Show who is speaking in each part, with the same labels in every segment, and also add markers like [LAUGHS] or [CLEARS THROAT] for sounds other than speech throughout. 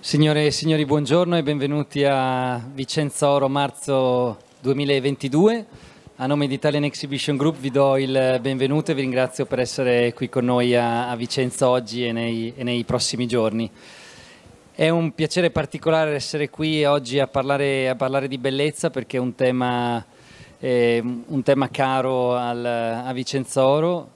Speaker 1: Signore e signori, buongiorno e benvenuti a Vicenza Oro Marzo 2022. A nome di Italian Exhibition Group vi do il benvenuto e vi ringrazio per essere qui con noi a, a Vicenza oggi e nei, e nei, prossimi giorni. È un piacere particolare essere qui oggi a parlare, a parlare di bellezza perché è un tema, eh, un tema caro al, a Vicenza Oro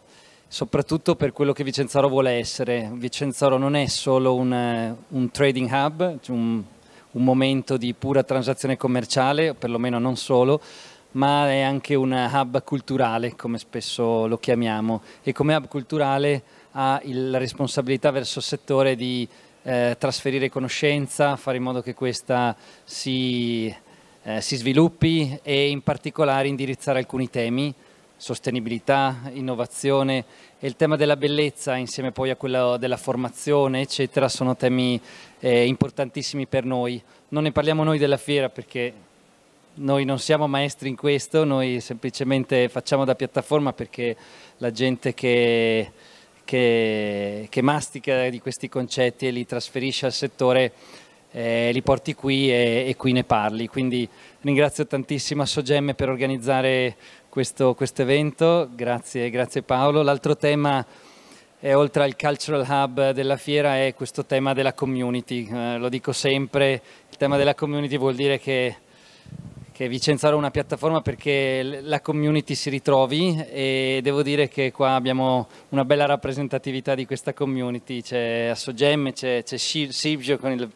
Speaker 1: soprattutto per quello che Vicenzaro vuole essere. Vicenzaro non è solo un, eh, un trading hub, cioè un, un, momento di pura transazione commerciale, perlomeno non solo, ma è anche un hub culturale, come spesso lo chiamiamo, e come hub culturale ha il, la responsabilità verso il settore di eh, trasferire conoscenza, fare in modo che questa si, eh, si sviluppi e in particolare indirizzare alcuni temi sostenibilità, innovazione e il tema della bellezza insieme poi a quello della formazione eccetera sono temi eh, importantissimi per noi. Non ne parliamo noi della fiera perché noi non siamo maestri in questo, noi semplicemente facciamo da piattaforma perché la gente che, che, che mastica di questi concetti e li trasferisce al settore eh, li porti qui e, e, qui ne parli. Quindi ringrazio tantissimo a Sogem per organizzare questo, questo evento, grazie, grazie Paolo. L'altro tema è, oltre al cultural hub della fiera è questo tema della community, eh, lo dico sempre, il tema della community vuol dire che che Vicenzaro è una piattaforma perché la community si ritrovi e devo dire che qua abbiamo una bella rappresentatività di questa community, c'è Assogem, c'è, c'è Sibgio con il,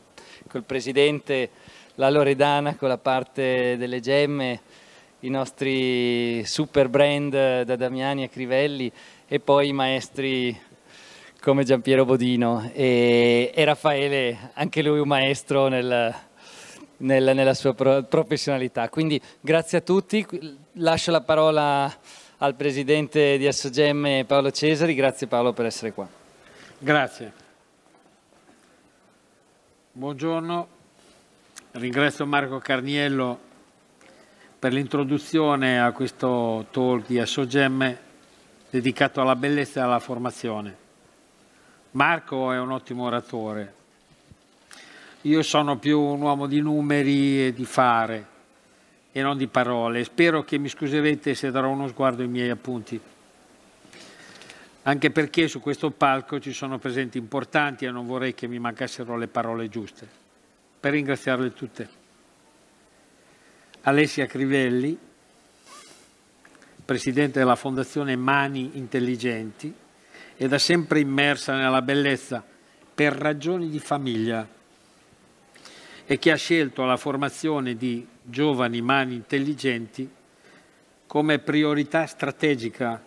Speaker 1: col presidente, la Loredana con la parte delle gemme, i nostri super brand da Damiani a Crivelli e poi i maestri come Giampiero Bodino e, e, Raffaele, anche lui un maestro nel, nel, nella sua pro, professionalità. Quindi grazie a tutti, lascio la parola al presidente di Assogemme Paolo Cesari, grazie Paolo per essere qua.
Speaker 2: Grazie. Buongiorno, ringrazio Marco Carniello per l'introduzione a questo talk di Assogemme dedicato alla bellezza e alla formazione. Marco è un ottimo oratore. Io sono più un uomo di numeri e di fare e non di parole. Spero che mi scuserete se darò uno sguardo ai miei appunti. Anche perché su questo palco ci sono presenti importanti e non vorrei che mi mancassero le parole giuste. Per ringraziarle tutte. Alessia Crivelli, presidente della Fondazione Mani Intelligenti, è da sempre immersa nella bellezza per ragioni di famiglia e che ha scelto la formazione di giovani mani intelligenti come priorità strategica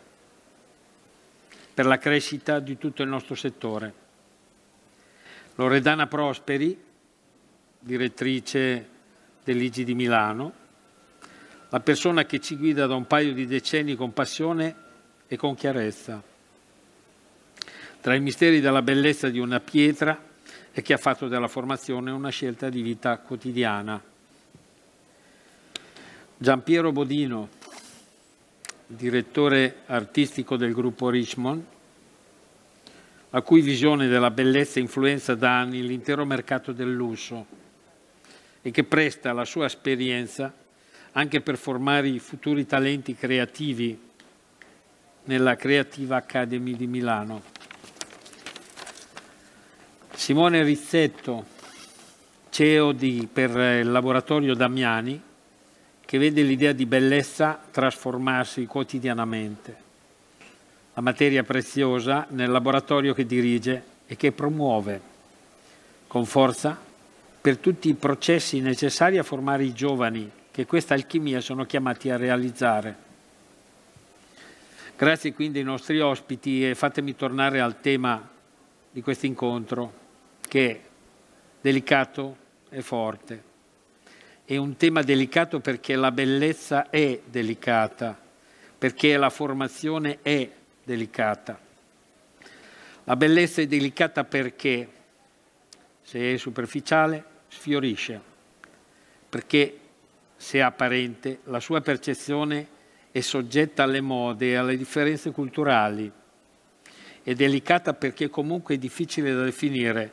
Speaker 2: per la crescita di tutto il nostro settore. Loredana Prosperi, direttrice dell'IGI di Milano, la persona che ci guida da un paio di decenni con passione e con chiarezza. Tra i misteri della bellezza di una pietra e che ha fatto della formazione una scelta di vita quotidiana. Giampiero Bodino, direttore artistico del gruppo Richmond, la cui visione della bellezza influenza da anni l'intero mercato del lusso e che presta la sua esperienza anche per formare i futuri talenti creativi nella Creativa Academy di Milano. Simone Rizzetto, CEO di, per il laboratorio Damiani, che vede l'idea di bellezza trasformarsi quotidianamente. La materia preziosa nel laboratorio che dirige e che promuove con forza per tutti i processi necessari a formare i giovani che questa alchimia sono chiamati a realizzare. Grazie quindi ai nostri ospiti e fatemi tornare al tema di questo incontro che è delicato e forte. È un tema delicato perché la bellezza è delicata, perché la formazione è delicata. La bellezza è delicata perché, se è superficiale, sfiorisce, perché se apparente, la sua percezione è soggetta alle mode e alle differenze culturali. È delicata perché comunque è difficile da definire,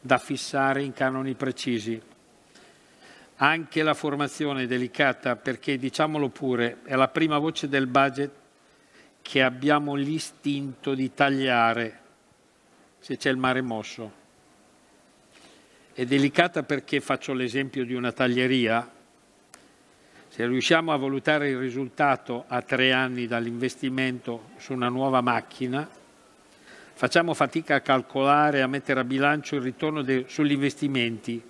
Speaker 2: da fissare in canoni precisi. Anche la formazione è delicata perché, diciamolo pure, è la prima voce del budget che abbiamo l'istinto di tagliare se c'è il mare mosso. È delicata perché faccio l'esempio di una taglieria se riusciamo a valutare il risultato a tre anni dall'investimento su una nuova macchina, facciamo fatica a calcolare e a mettere a bilancio il ritorno sugli investimenti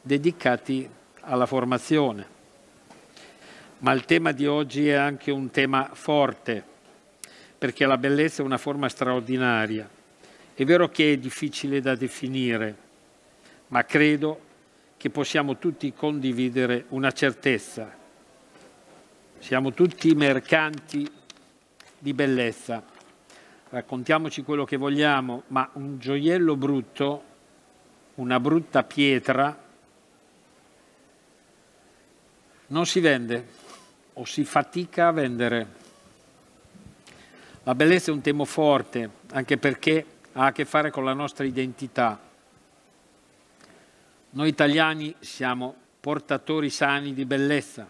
Speaker 2: dedicati alla formazione. Ma il tema di oggi è anche un tema forte, perché la bellezza è una forma straordinaria. È vero che è difficile da definire, ma credo che possiamo tutti condividere una certezza, siamo tutti mercanti di bellezza. Raccontiamoci quello che vogliamo, ma un gioiello brutto, una brutta pietra, non si vende o si fatica a vendere. La bellezza è un tema forte, anche perché ha a che fare con la nostra identità. Noi italiani siamo portatori sani di bellezza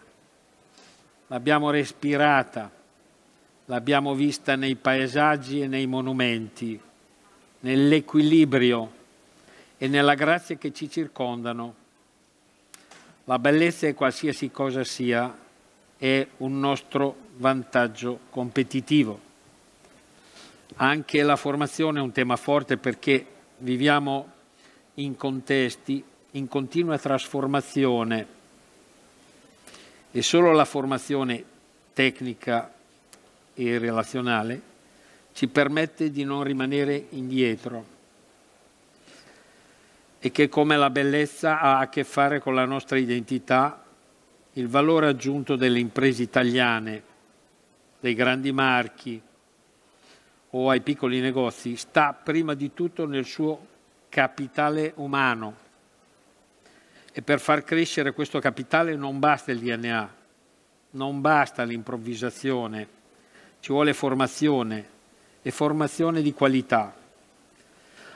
Speaker 2: l'abbiamo respirata, l'abbiamo vista nei paesaggi e nei monumenti, nell'equilibrio e nella grazia che ci circondano. La bellezza è qualsiasi cosa sia, è un nostro vantaggio competitivo. Anche la formazione è un tema forte perché viviamo in contesti in continua trasformazione e solo la formazione tecnica e relazionale ci permette di non rimanere indietro e che come la bellezza ha a che fare con la nostra identità, il valore aggiunto delle imprese italiane, dei grandi marchi o ai piccoli negozi sta prima di tutto nel suo capitale umano e per far crescere questo capitale non basta il DNA, non basta l'improvvisazione, ci vuole formazione e formazione di qualità.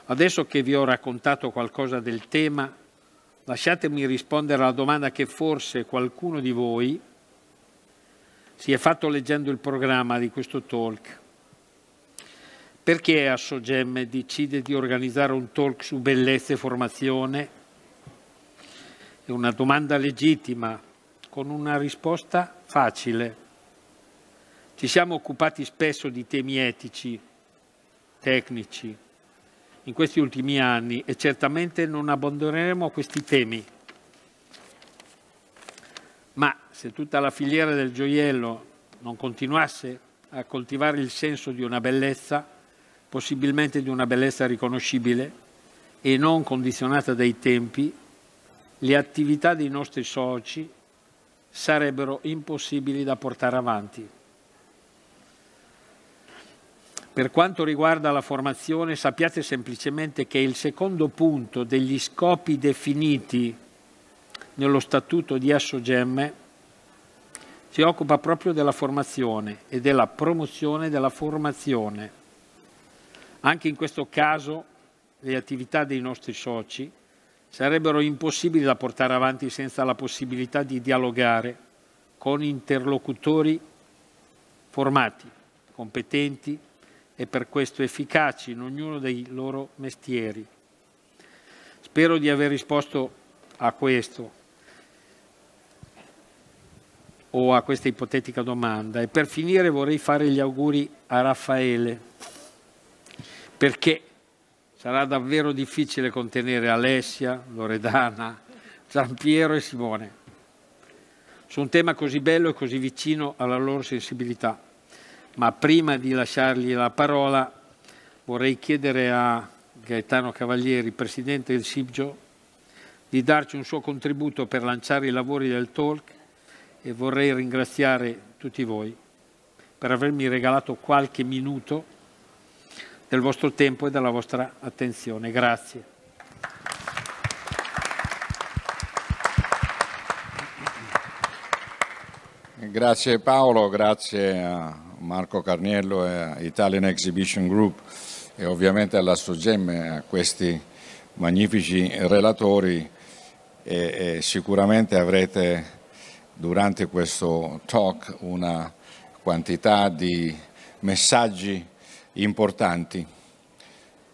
Speaker 2: Adesso che vi ho raccontato qualcosa del tema, lasciatemi rispondere alla domanda che forse qualcuno di voi si è fatto leggendo il programma di questo talk. Perché Assogem decide di organizzare un talk su bellezza e formazione è una domanda legittima, con una risposta facile. Ci siamo occupati spesso di temi etici, tecnici, in questi ultimi anni e certamente non abbandoneremo questi temi. Ma se tutta la filiera del gioiello non continuasse a coltivare il senso di una bellezza, possibilmente di una bellezza riconoscibile e non condizionata dai tempi, le attività dei nostri soci sarebbero impossibili da portare avanti. Per quanto riguarda la formazione, sappiate semplicemente che il secondo punto degli scopi definiti nello Statuto di Assogemme si occupa proprio della formazione e della promozione della formazione. Anche in questo caso le attività dei nostri soci sarebbero impossibili da portare avanti senza la possibilità di dialogare con interlocutori formati, competenti e per questo efficaci in ognuno dei loro mestieri. Spero di aver risposto a questo o a questa ipotetica domanda e per finire vorrei fare gli auguri a Raffaele perché Sarà davvero difficile contenere Alessia, Loredana, Giampiero e Simone su un tema così bello e così vicino alla loro sensibilità. Ma prima di lasciargli la parola vorrei chiedere a Gaetano Cavalieri, presidente del SIBGIO, di darci un suo contributo per lanciare i lavori del talk e vorrei ringraziare tutti voi per avermi regalato qualche minuto del vostro tempo e della vostra attenzione. Grazie.
Speaker 3: Grazie Paolo, grazie a Marco Carniello e a Italian Exhibition Group e ovviamente alla Sogem e a questi magnifici relatori e, e sicuramente avrete durante questo talk una quantità di messaggi importanti,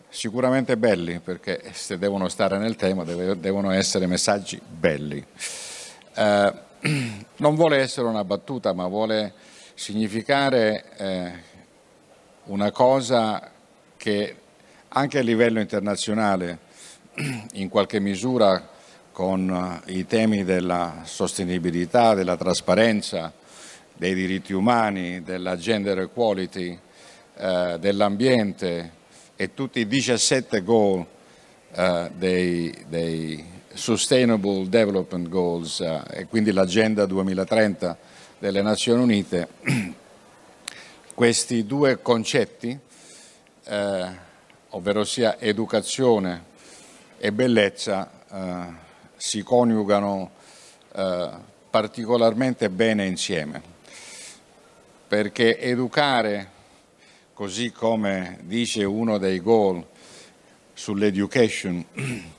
Speaker 3: sicuramente belli, perché se devono stare nel tema deve, devono essere messaggi belli. Eh, [CLEARS THROAT] non vuole essere una battuta, ma vuole significare eh, una cosa che anche a livello internazionale, [CLEARS THROAT] in qualche misura, con eh, i temi della sostenibilità, della trasparenza, dei diritti umani, della gender equality, eh, dell'ambiente e tutti i 17 goal eh, dei, dei, Sustainable Development Goals eh, e quindi l'agenda 2030 delle Nazioni Unite, [CLEARS THROAT] questi due concetti, eh, ovvero sia educazione e bellezza, eh, si coniugano particolarmente bene insieme, perché educare così come dice uno dei goal sull'education, [CLEARS THROAT]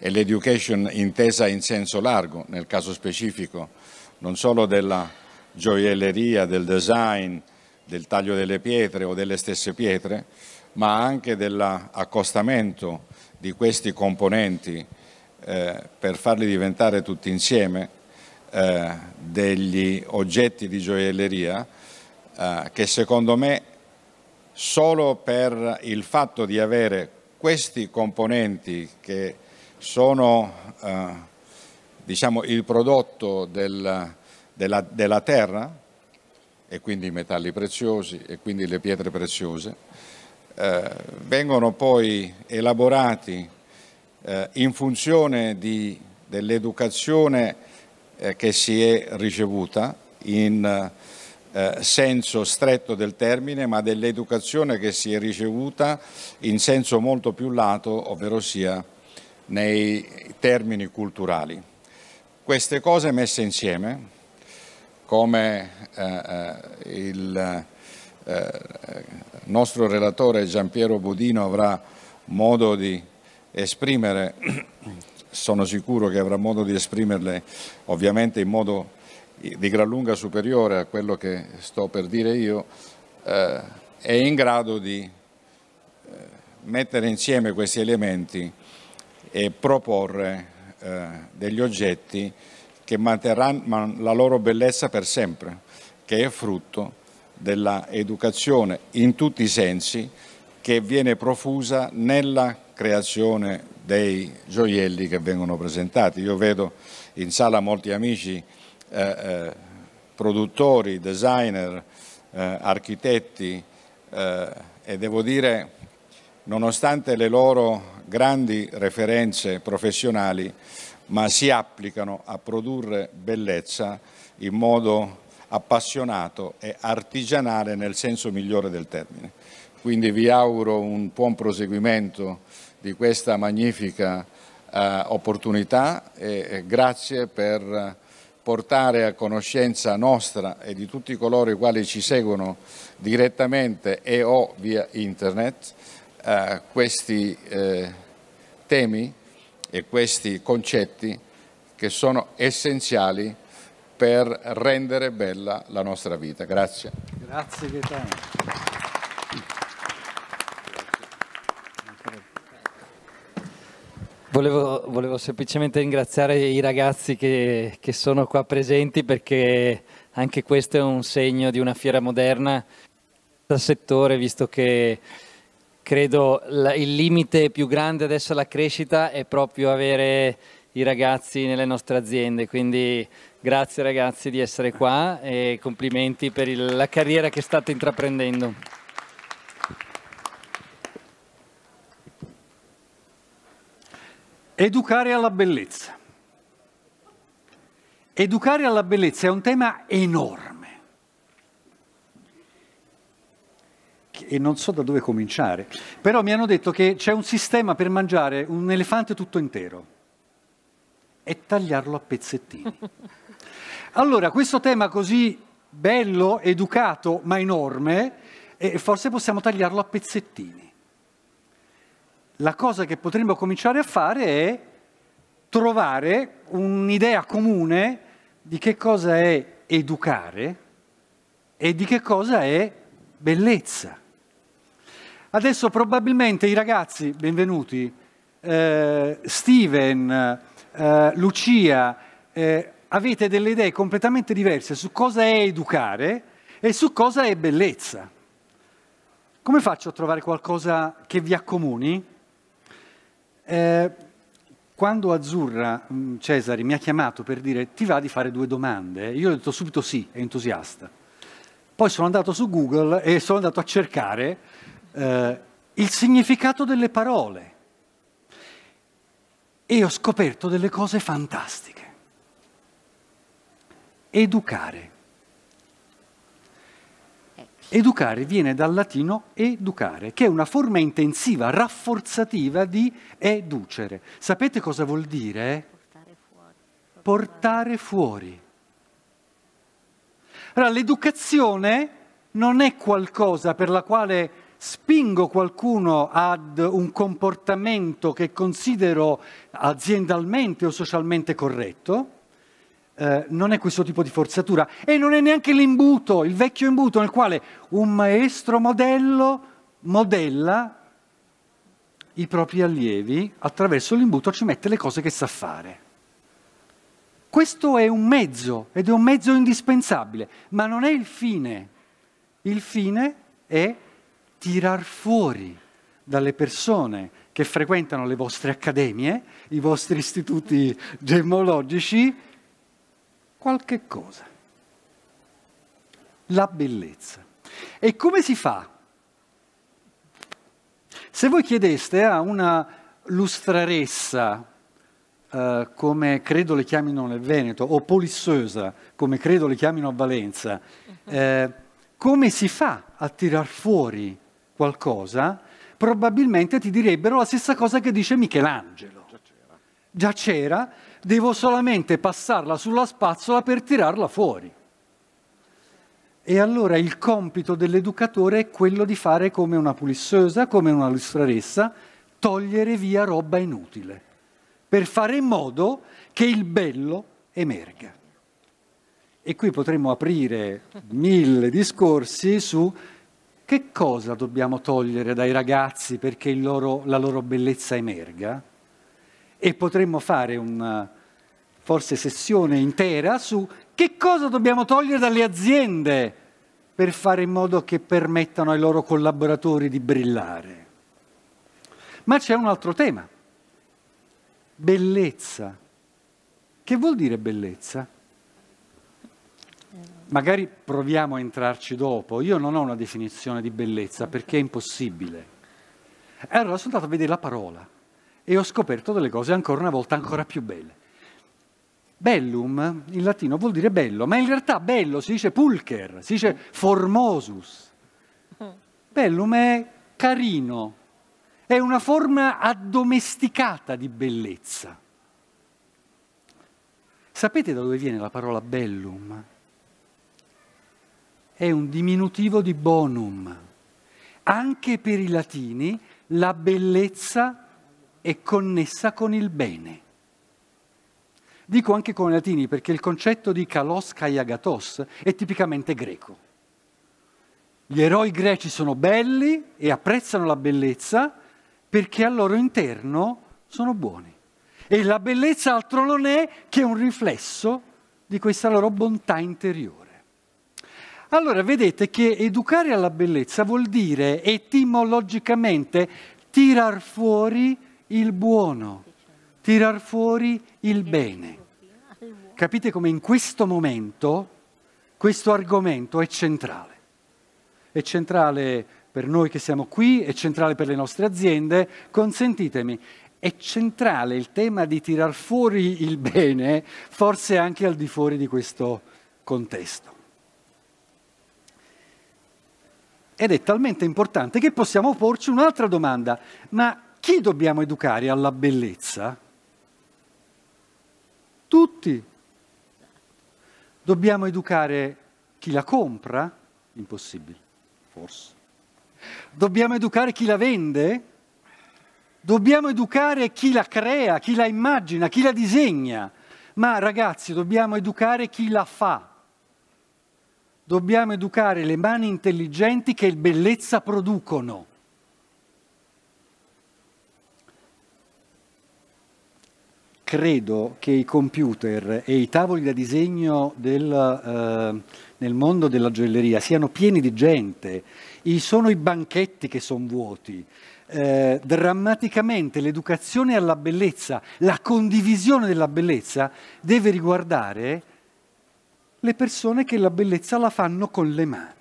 Speaker 3: e l'education intesa in senso largo, nel caso specifico, non solo della gioielleria, del design, del taglio delle pietre o delle stesse pietre, ma anche dell'accostamento di questi componenti eh, per farli diventare tutti insieme eh, degli oggetti di gioielleria eh, che secondo me solo per il fatto di avere questi componenti che sono eh, diciamo, il prodotto del, della, della terra e quindi i metalli preziosi e quindi le pietre preziose, eh, vengono poi elaborati eh, in funzione dell'educazione eh, che si è ricevuta in eh, senso stretto del termine, ma dell'educazione che si è ricevuta in senso molto più lato, ovvero sia nei termini culturali. Queste cose messe insieme, come eh, eh il eh, nostro relatore Giampiero Bodino avrà modo di esprimere, [CLEARS THROAT] sono sicuro che avrà modo di esprimerle ovviamente in modo di gran lunga superiore a quello che sto per dire io, eh, è in grado di eh, mettere insieme questi elementi e proporre eh, degli oggetti che manterranno la loro bellezza per sempre, che è frutto dell'educazione in tutti i sensi che viene profusa nella creazione dei gioielli che vengono presentati. Io vedo in sala molti amici eh, eh, produttori, designer, eh, architetti eh, e devo dire nonostante le loro grandi referenze professionali ma si applicano a produrre bellezza in modo appassionato e artigianale nel senso migliore del termine. Quindi vi auguro un buon proseguimento di questa magnifica eh, opportunità e, e grazie per portare a conoscenza nostra e di tutti coloro i quali ci seguono direttamente e o via internet eh, questi eh, temi e questi concetti che sono essenziali per rendere bella la nostra vita. Grazie.
Speaker 4: Grazie Gaetano.
Speaker 3: Volevo,
Speaker 1: volevo, semplicemente ringraziare i ragazzi che, che, sono qua presenti perché anche questo è un segno di una fiera moderna del settore, visto che credo la, il limite più grande adesso alla crescita è proprio avere i ragazzi nelle nostre aziende. Quindi grazie ragazzi di essere qua e complimenti per il, la carriera che state intraprendendo.
Speaker 4: Educare alla bellezza. Educare alla bellezza è un tema enorme. E non so da dove cominciare, però mi hanno detto che c'è un sistema per mangiare un elefante tutto intero e tagliarlo a pezzettini. [LAUGHS] Allora, questo tema così bello, educato, ma enorme, eh, forse possiamo tagliarlo a pezzettini la cosa che potremmo cominciare a fare è trovare un'idea comune di che cosa è educare e di che cosa è bellezza. Adesso probabilmente i ragazzi, benvenuti, eh, Steven, eh, Lucia, eh, avete delle idee completamente diverse su cosa è educare e su cosa è bellezza. Come faccio a trovare qualcosa che vi accomuni? Eh, quando Azzurra mm, Cesare mi ha chiamato per dire ti va di fare due domande, io ho detto subito sì, è entusiasta. Poi sono andato su Google e sono andato a cercare eh, il significato delle parole e ho scoperto delle cose fantastiche. Educare. Educare viene dal latino educare, che è una forma intensiva, rafforzativa di educere. Sapete cosa vuol dire? Portare fuori. Portare fuori. Allora, l'educazione non è qualcosa per la quale spingo qualcuno ad un comportamento che considero aziendalmente o socialmente corretto, eh, non è questo tipo di forzatura e non è neanche l'imbuto, il vecchio imbuto nel quale un maestro modello modella i propri allievi attraverso l'imbuto ci mette le cose che sa fare. Questo è un mezzo ed è un mezzo indispensabile, ma non è il fine. Il fine è tirar fuori dalle persone che frequentano le vostre accademie, i vostri istituti gemmologici, qualche cosa. La bellezza. E come si fa? Se voi chiedeste a una lustraressa, eh, come credo le chiamino nel Veneto, o polissosa, come credo le chiamino a Valenza, mhm. eh, come si fa a tirar fuori qualcosa, probabilmente ti direbbero la stessa cosa che dice Michelangelo. Già c'era, devo solamente passarla sulla spazzola per tirarla fuori. E allora il compito dell'educatore è quello di fare come una pulissosa, come una lustraressa, togliere via roba inutile, per fare in modo che il bello emerga. E qui potremmo aprire mille discorsi su che cosa dobbiamo togliere dai ragazzi perché loro, la loro bellezza emerga e potremmo fare un, forse sessione intera, su che cosa dobbiamo togliere dalle aziende per fare in modo che permettano ai loro collaboratori di brillare. Ma c'è un altro tema, bellezza. Che vuol dire bellezza? Magari proviamo a entrarci dopo. Io non ho una definizione di bellezza perché è impossibile. allora sono andato a vedere la parola e ho scoperto delle cose ancora una volta ancora più belle. Bellum in latino vuol dire bello, ma in realtà bello si dice pulcher, si dice formosus. Bellum è carino, è una forma addomesticata di bellezza. Sapete da dove viene la parola bellum? È un diminutivo di bonum. Anche per i latini la bellezza è connessa con il bene. Dico anche con i latini perché il concetto di kalos kai agatos è tipicamente greco. Gli eroi greci sono belli e apprezzano la bellezza perché al loro interno sono buoni. E la bellezza altro non è che un riflesso di questa loro bontà interiore. Allora vedete che educare alla bellezza vuol dire etimologicamente tirar fuori il buono, tirar fuori il bene. Capite come in questo momento questo argomento è centrale. È centrale per noi che siamo qui, è centrale per le nostre aziende. Consentitemi, è centrale il tema di tirar fuori il bene, forse anche al di fuori di questo contesto. Ed è talmente importante che possiamo porci un'altra domanda, ma chi dobbiamo educare alla bellezza? Tutti. Dobbiamo educare chi la compra? Impossibile, forse. Dobbiamo educare chi la vende? Dobbiamo educare chi la crea, chi la immagina, chi la disegna. Ma ragazzi, dobbiamo educare chi la fa. Dobbiamo educare le mani intelligenti che bellezza producono. credo che i computer e i tavoli da disegno del, eh, nel mondo della gioielleria siano pieni di gente, I, sono i banchetti che sono vuoti. Eh, drammaticamente l'educazione alla bellezza, la condivisione della bellezza deve riguardare le persone che la bellezza la fanno con le mani.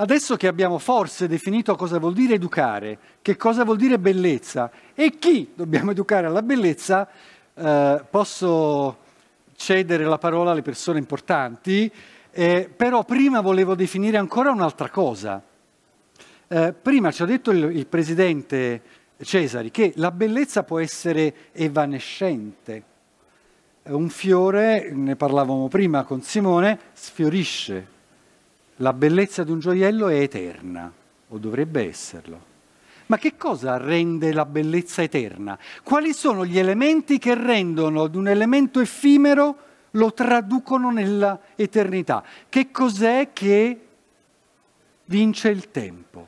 Speaker 4: Adesso che abbiamo forse definito cosa vuol dire educare, che cosa vuol dire bellezza e chi dobbiamo educare alla bellezza, eh, posso cedere la parola alle persone importanti, eh, però prima volevo definire ancora un'altra cosa. Eh, prima ci ha detto il, il presidente Cesari che la bellezza può essere evanescente. Un fiore, ne parlavamo prima con Simone, sfiorisce la bellezza di un gioiello è eterna, o dovrebbe esserlo. Ma che cosa rende la bellezza eterna? Quali sono gli elementi che rendono ad un elemento effimero, lo traducono nell'eternità? Che cos'è che vince il tempo?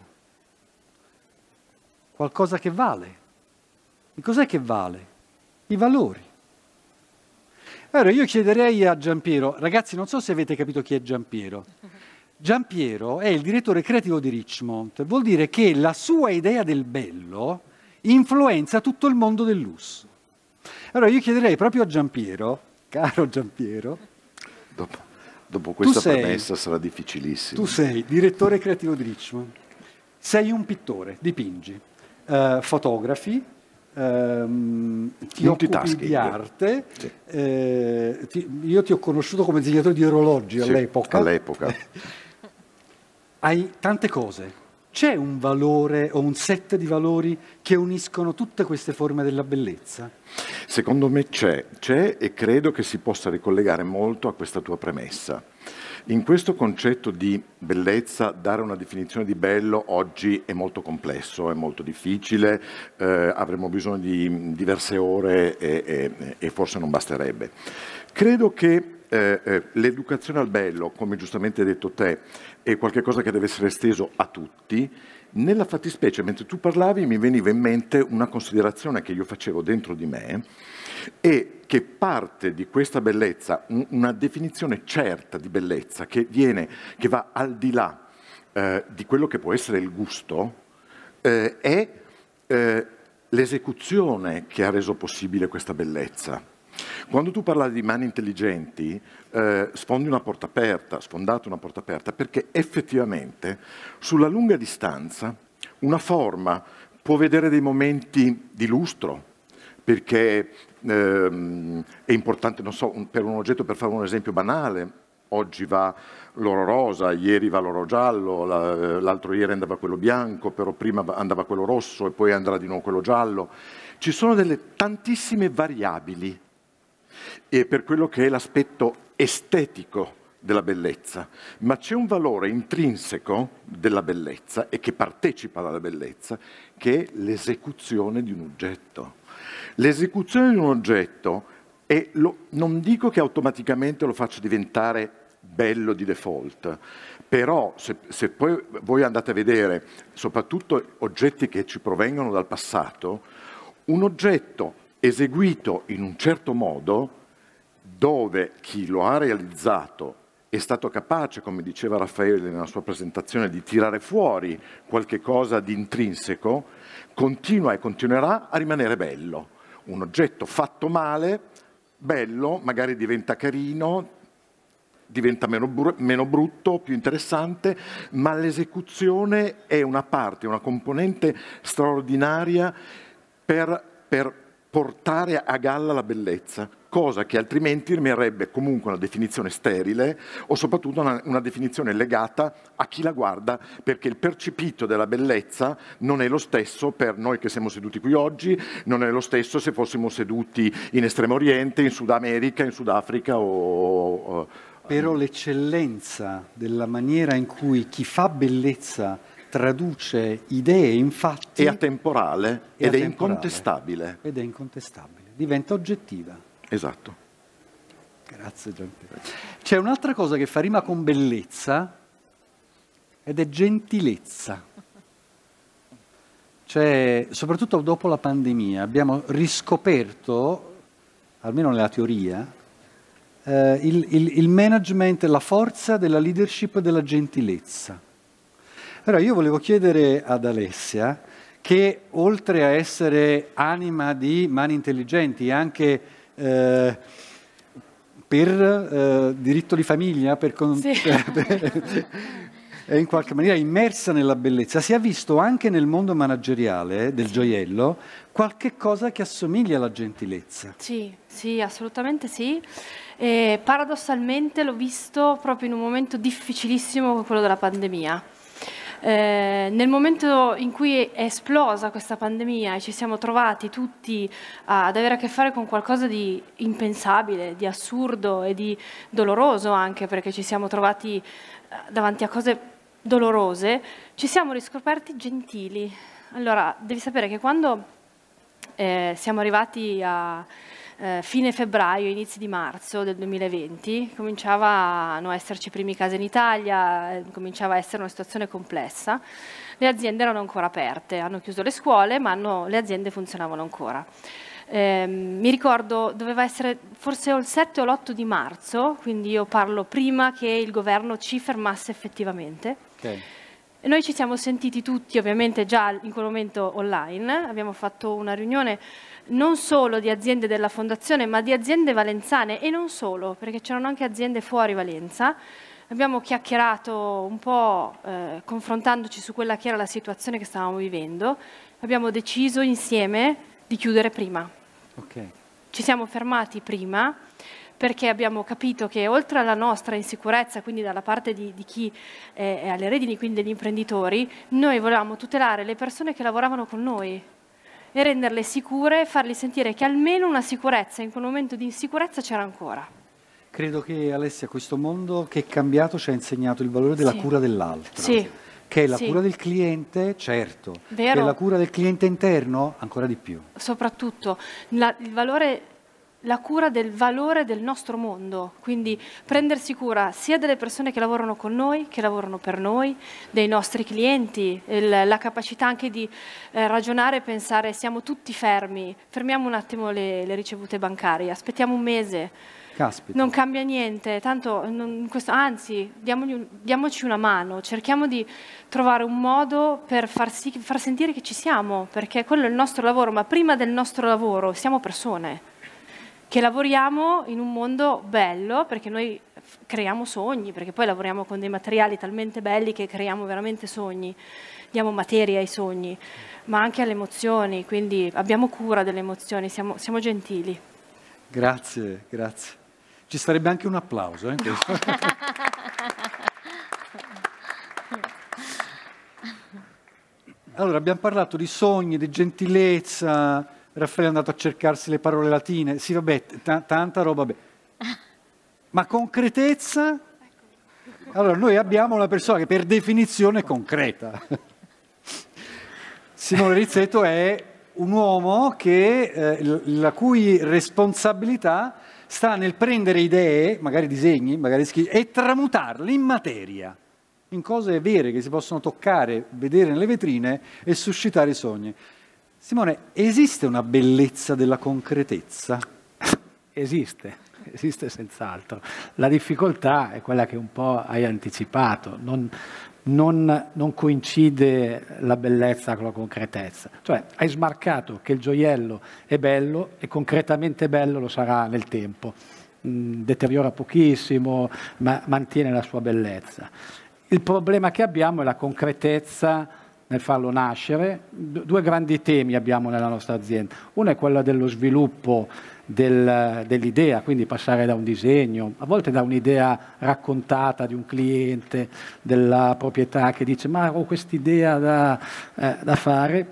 Speaker 4: Qualcosa che vale. E cos'è che vale? I valori. Allora io chiederei a Giampiero, ragazzi non so se avete capito chi è Giampiero Giampiero è il direttore creativo di Richmond, vuol dire che la sua idea del bello influenza tutto il mondo del lusso. Allora io chiederei proprio a Giampiero, caro Giampiero,
Speaker 5: dopo, dopo questa sei, premessa sarà difficilissimo. Tu sei
Speaker 4: direttore creativo di Richmond, sei un pittore, dipingi, eh, fotografi, ehm, ti occupi di arte, sì. eh, ti, io ti ho conosciuto come disegnatore di orologi sì, all'epoca.
Speaker 5: All'epoca. [LAUGHS]
Speaker 4: hai tante cose. C'è un valore o un set di valori che uniscono tutte queste forme della bellezza?
Speaker 5: Secondo me c'è, c'è e credo che si possa ricollegare molto a questa tua premessa. In questo concetto di bellezza, dare una definizione di bello oggi è molto complesso, è molto difficile, eh, avremo bisogno di diverse ore e, e, e forse non basterebbe. Credo che eh, eh, l'educazione al bello, come giustamente hai detto te, è qualcosa che deve essere esteso a tutti. Nella fattispecie, mentre tu parlavi, mi veniva in mente una considerazione che io facevo dentro di me e che parte di questa bellezza, una definizione certa di bellezza che, viene, che va al di là eh, di quello che può essere il gusto, eh, è eh, l'esecuzione che ha reso possibile questa bellezza. Quando tu parlavi di mani intelligenti, eh, sfondi una porta aperta, sfondate una porta aperta, perché effettivamente sulla lunga distanza una forma può vedere dei momenti di lustro, perché ehm, è importante, non so, per un oggetto, per fare un esempio banale, oggi va l'oro rosa, ieri va l'oro giallo, l'altro ieri andava quello bianco, però prima andava quello rosso e poi andrà di nuovo quello giallo. Ci sono delle tantissime variabili e per quello che è l'aspetto estetico della bellezza, ma c'è un valore intrinseco della bellezza e che partecipa alla bellezza, che è l'esecuzione di un oggetto. L'esecuzione di un oggetto è lo, non dico che automaticamente lo faccia diventare bello di default, però se, se poi voi andate a vedere soprattutto oggetti che ci provengono dal passato, un oggetto eseguito in un certo modo dove chi lo ha realizzato è stato capace, come diceva Raffaele nella sua presentazione, di tirare fuori qualche cosa di intrinseco, continua e continuerà a rimanere bello. Un oggetto fatto male, bello, magari diventa carino, diventa meno, br meno brutto, più interessante, ma l'esecuzione è una parte, una componente straordinaria per, per portare a galla la bellezza, cosa che altrimenti rimarrebbe comunque una definizione sterile o soprattutto una, una, definizione legata a chi la guarda, perché il percepito della bellezza non è lo stesso per noi che siamo seduti qui oggi, non è lo stesso se fossimo seduti in Estremo Oriente, in Sud America, in Sudafrica o... o però
Speaker 4: l'eccellenza della maniera in cui chi fa bellezza traduce
Speaker 5: idee in fatti. È atemporale è ed atemporale, è incontestabile.
Speaker 4: Ed è incontestabile, diventa oggettiva.
Speaker 5: Esatto. Grazie Giampiero.
Speaker 4: C'è un'altra cosa che fa rima con bellezza ed è gentilezza. Cioè, soprattutto dopo la pandemia abbiamo riscoperto, almeno nella teoria, eh, il, il, il management, la forza della leadership e della gentilezza allora io volevo chiedere ad Alessia che oltre a essere anima di mani intelligenti, anche eh, per eh, diritto di famiglia, per con... sì. [LAUGHS] è in qualche maniera immersa nella bellezza, si è visto anche nel mondo manageriale del gioiello qualche cosa che assomiglia alla gentilezza.
Speaker 6: Sì, sì, assolutamente sì. E paradossalmente l'ho visto proprio in un momento difficilissimo quello della pandemia eh, nel momento in cui è esplosa questa pandemia e ci siamo trovati tutti ad avere a che fare con qualcosa di impensabile, di assurdo e di doloroso anche perché ci siamo trovati eh, davanti a cose dolorose, ci siamo riscoperti gentili. Allora, devi sapere che quando eh, siamo arrivati a eh, fine febbraio, inizi di marzo del 2020, cominciavano a esserci i primi casi in Italia, eh, cominciava a essere una situazione complessa, le aziende erano ancora aperte, hanno chiuso le scuole ma hanno, le aziende funzionavano ancora. Eh, mi ricordo doveva essere forse il 7 o l'8 di marzo, quindi io parlo prima che il governo ci fermasse effettivamente. Okay noi ci siamo sentiti tutti, ovviamente già in quel momento online, abbiamo fatto una riunione non solo di aziende della fondazione, ma di aziende valenzane e non solo, perché c'erano anche aziende fuori Valenza. Abbiamo chiacchierato un po' eh, confrontandoci su quella che era la situazione che stavamo vivendo. Abbiamo deciso insieme di chiudere prima. Okay. Ci siamo fermati prima perché abbiamo capito che oltre alla nostra insicurezza, quindi dalla parte di, di chi eh, è alle redini, quindi degli imprenditori, noi volevamo tutelare le persone che lavoravano con noi e renderle sicure, fargli sentire che almeno una sicurezza, in quel momento di insicurezza c'era ancora.
Speaker 4: Credo che Alessia, questo mondo che è cambiato ci ha insegnato il valore della sì. cura dell'altro. Sì. Che è la sì. cura del cliente, certo. Vero. Che è la cura del cliente interno, ancora di più.
Speaker 6: Soprattutto la, il valore la cura del valore del nostro mondo, quindi prendersi cura sia delle persone che lavorano con noi, che lavorano per noi, dei nostri clienti, il, la capacità anche di eh, ragionare e pensare siamo tutti fermi, fermiamo un attimo le, le ricevute bancarie, aspettiamo un mese, Caspita. non cambia niente, tanto non, questo, anzi diamogli, diamoci una mano, cerchiamo di trovare un modo per far, sì, far sentire che ci siamo, perché quello è il nostro lavoro, ma prima del nostro lavoro siamo persone che lavoriamo in un mondo bello, perché noi creiamo sogni, perché poi lavoriamo con dei materiali talmente belli che creiamo veramente sogni, diamo materia ai sogni, ma anche alle emozioni, quindi abbiamo cura delle emozioni, siamo, siamo gentili.
Speaker 4: Grazie, grazie. Ci sarebbe anche un applauso. Eh,
Speaker 7: [LAUGHS]
Speaker 4: allora, abbiamo parlato di sogni, di gentilezza, Raffaele è andato a cercarsi le parole latine, sì vabbè, t- tanta roba, vabbè. [LAUGHS] ma concretezza? Allora noi abbiamo una persona che per definizione è concreta. [LAUGHS] Simone Rizzetto è un uomo che, eh, la cui responsabilità sta nel prendere idee, magari disegni, magari schizzi, e tramutarle in materia, in cose vere che si possono toccare, vedere nelle vetrine e suscitare sogni. Simone, esiste una bellezza della concretezza?
Speaker 8: Esiste, esiste senz'altro. La difficoltà è quella che un po' hai anticipato, non, non, non, coincide la bellezza con la concretezza. Cioè, hai smarcato che il gioiello è bello e concretamente bello lo sarà nel tempo. Mm, deteriora pochissimo, ma mantiene la sua bellezza. Il problema che abbiamo è la concretezza nel farlo nascere. due grandi temi abbiamo nella nostra azienda. Uno è quello dello sviluppo del, dell'idea, quindi passare da un disegno, a volte da un'idea raccontata di un cliente, della proprietà che dice ma ho quest'idea da, eh, da fare.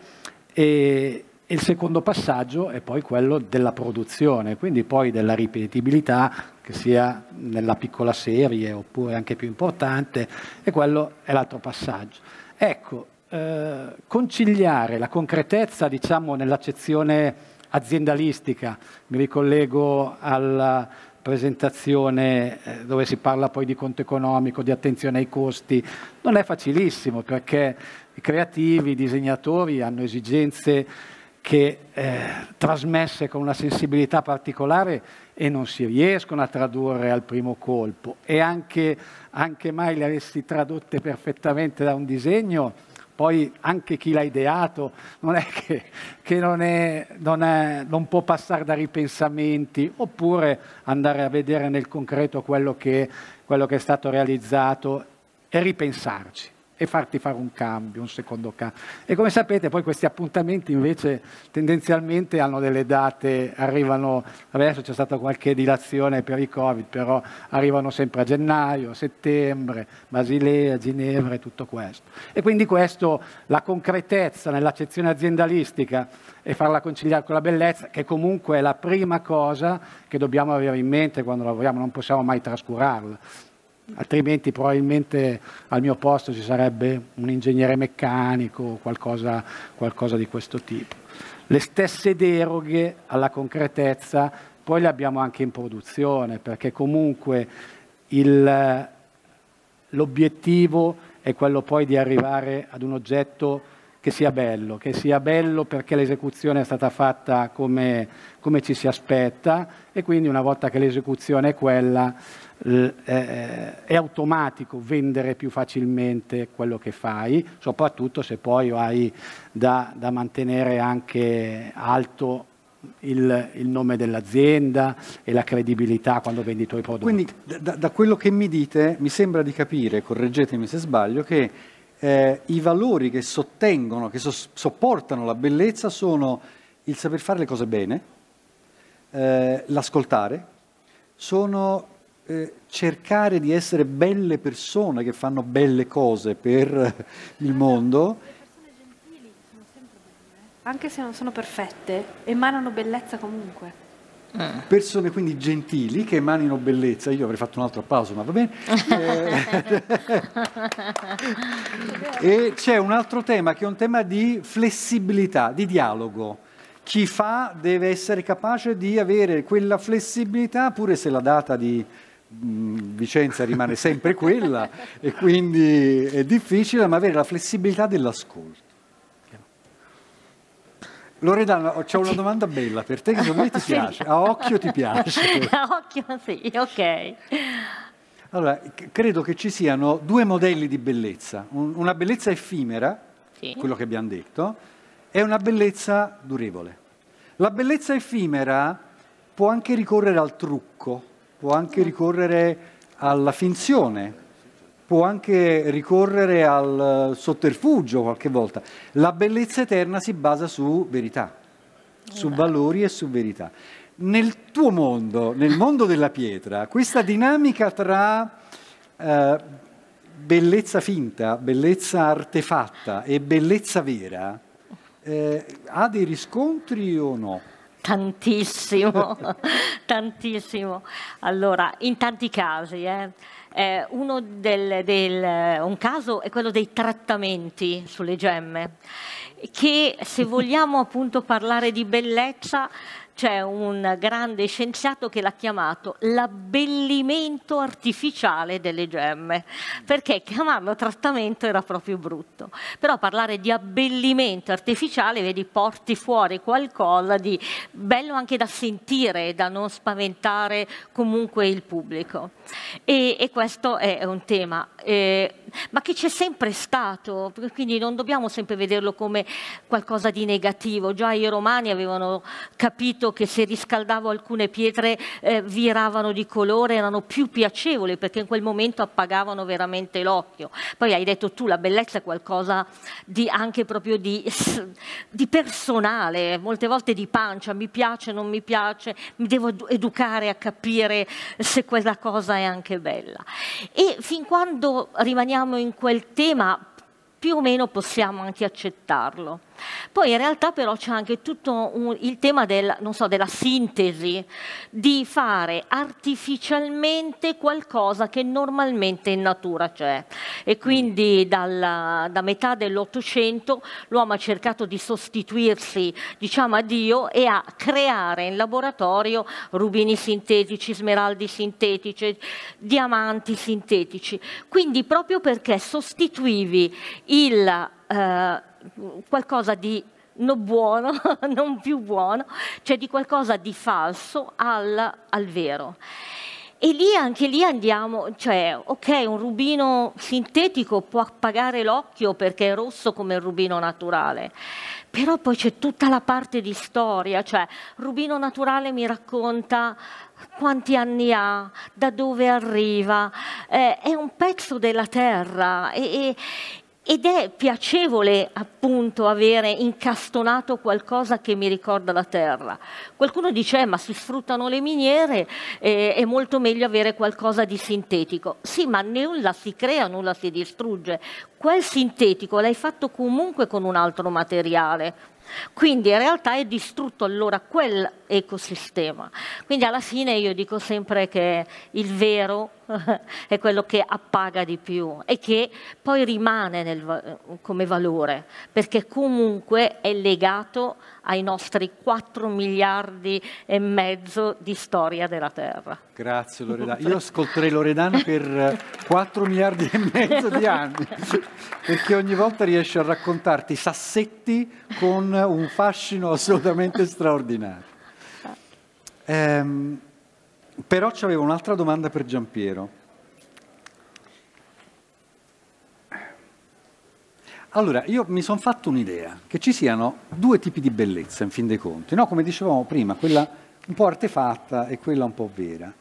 Speaker 8: E, e il secondo passaggio è poi quello della produzione, quindi poi della ripetibilità, che sia nella piccola serie oppure anche più importante, e quello è l'altro passaggio. Ecco, eh, conciliare la concretezza, diciamo, nell'accezione aziendalistica, mi ricollego alla presentazione eh, dove si parla poi di conto economico, di attenzione ai costi, non è facilissimo perché i creativi, i disegnatori hanno esigenze che eh, trasmesse con una sensibilità particolare e non si riescono a tradurre al primo colpo e anche, anche mai le avessi tradotte perfettamente da un disegno poi anche chi l'ha ideato non è che, che non, è, non, è, non, può passare da ripensamenti, oppure andare a vedere nel concreto quello che, quello che è stato realizzato e ripensarci e farti fare un cambio, un secondo cambio. E come sapete poi questi appuntamenti invece tendenzialmente hanno delle date, arrivano, adesso c'è stata qualche dilazione per il Covid, però arrivano sempre a gennaio, settembre, Basilea, Ginevra e tutto questo. E quindi questo, la concretezza nell'accezione aziendalistica e farla conciliare con la bellezza, che comunque è la prima cosa che dobbiamo avere in mente quando lavoriamo, non possiamo mai trascurarla altrimenti probabilmente al mio posto ci sarebbe un ingegnere meccanico o qualcosa, qualcosa di questo tipo. Le stesse deroghe alla concretezza poi le abbiamo anche in produzione, perché comunque l'obiettivo è quello poi di arrivare ad un oggetto che sia bello, che sia bello perché l'esecuzione è stata fatta come, come, ci si aspetta e quindi una volta che l'esecuzione è quella eh, eh, è automatico vendere più facilmente quello che fai, soprattutto se poi hai da, da mantenere anche alto il, il, nome dell'azienda e la credibilità quando vendi i tuoi prodotti. Quindi da, da quello che mi dite
Speaker 4: mi sembra di capire, correggetemi se sbaglio, che eh, i valori che sottengono, che so, sopportano la bellezza sono il saper fare le cose bene, eh, l'ascoltare, sono eh, cercare di essere belle persone che fanno belle cose per [LAUGHS] il mondo.
Speaker 6: Anche se non sono perfette, emanano bellezza comunque.
Speaker 4: Mm. Persone quindi gentili che emanino bellezza. Io avrei fatto un altro applauso, ma va bene. [LAUGHS] Eh, e c'è un altro tema che è un tema di flessibilità, di dialogo. Chi fa deve essere capace di avere quella flessibilità, pure se la data di Vicenza rimane sempre quella e quindi è difficile, ma avere la flessibilità dell'ascolto. Loredana, ho una domanda bella per te che secondo me ti [LAUGHS] piace, a occhio ti piace. [LAUGHS]
Speaker 7: a occhio sì, ok.
Speaker 4: Allora, credo che ci siano due modelli di bellezza, una bellezza effimera, sì. quello che abbiamo detto, e una bellezza durevole. La bellezza effimera può anche ricorrere al trucco, può anche ricorrere alla finzione, può anche ricorrere al sotterfugio qualche volta. La bellezza eterna si basa su verità, su valori e su verità. Nel tuo mondo, nel mondo della pietra, questa dinamica tra eh, bellezza finta, bellezza artefatta e bellezza vera eh, ha dei riscontri o no? Tantissimo,
Speaker 7: [LAUGHS] tantissimo. Allora, in tanti casi, eh. Eh, del, del, un caso è quello dei trattamenti sulle gemme, che se vogliamo appunto parlare di bellezza c'è un grande scienziato che l'ha chiamato l'abbellimento artificiale delle gemme, perché chiamarlo trattamento era proprio brutto. Però parlare di abbellimento artificiale, vedi, porti fuori qualcosa di bello anche da sentire, da non spaventare comunque il pubblico. E, e questo è un tema, eh, ma che c'è sempre stato, quindi non dobbiamo sempre vederlo come qualcosa di negativo. Già i romani avevano capito che se riscaldavo alcune pietre eh, viravano di colore, erano più piacevoli perché in quel momento appagavano veramente l'occhio. Poi hai detto tu, la bellezza è qualcosa di, anche proprio di, [LAUGHS] di personale, molte volte di pancia, mi piace, non mi piace, mi devo educare a capire se quella cosa è anche bella. E fin quando rimaniamo in quel tema, più o meno possiamo anche accettarlo. Poi in realtà però c'è anche tutto un, il tema del, so, della sintesi, di fare artificialmente qualcosa che normalmente in natura c'è. E quindi dalla, da metà dell'Ottocento l'uomo ha cercato di sostituirsi diciamo, a Dio e a creare in laboratorio rubini sintetici, smeraldi sintetici, diamanti sintetici. Quindi proprio perché sostituivi il... Eh, qualcosa di non buono, [LAUGHS] non più buono, cioè di qualcosa di falso al, al vero. E lì anche lì andiamo, cioè, ok, un rubino sintetico può appagare l'occhio perché è rosso come il rubino naturale, però poi c'è tutta la parte di storia, cioè, rubino naturale mi racconta quanti anni ha, da dove arriva, eh, è un pezzo della terra e, e ed è piacevole appunto avere incastonato qualcosa che mi ricorda la terra. Qualcuno dice, eh, ma si sfruttano le miniere, eh, è molto meglio avere qualcosa di sintetico. Sì, ma nulla si crea, nulla si distrugge. Quel sintetico l'hai fatto comunque con un altro materiale, quindi in realtà è distrutto allora quell'ecosistema. Quindi alla fine io dico sempre che il vero [LAUGHS] è quello che appaga di più e che poi rimane nel, come valore, perché comunque è legato ai nostri 4 miliardi e mezzo di storia della Terra.
Speaker 4: Grazie Loredana. Io ascolterei Loredana per 4 eh, miliardi e mezzo di anni, [LAUGHS] perché ogni volta riesce a raccontarti sassetti con un fascino assolutamente straordinario. Ah. Ehm, però c'avevo un'altra domanda per Giampiero Allora, io mi sono fatto un'idea che ci siano due tipi di bellezza, in fin dei conti, no? come dicevamo prima, quella un po' artefatta e quella un po' vera.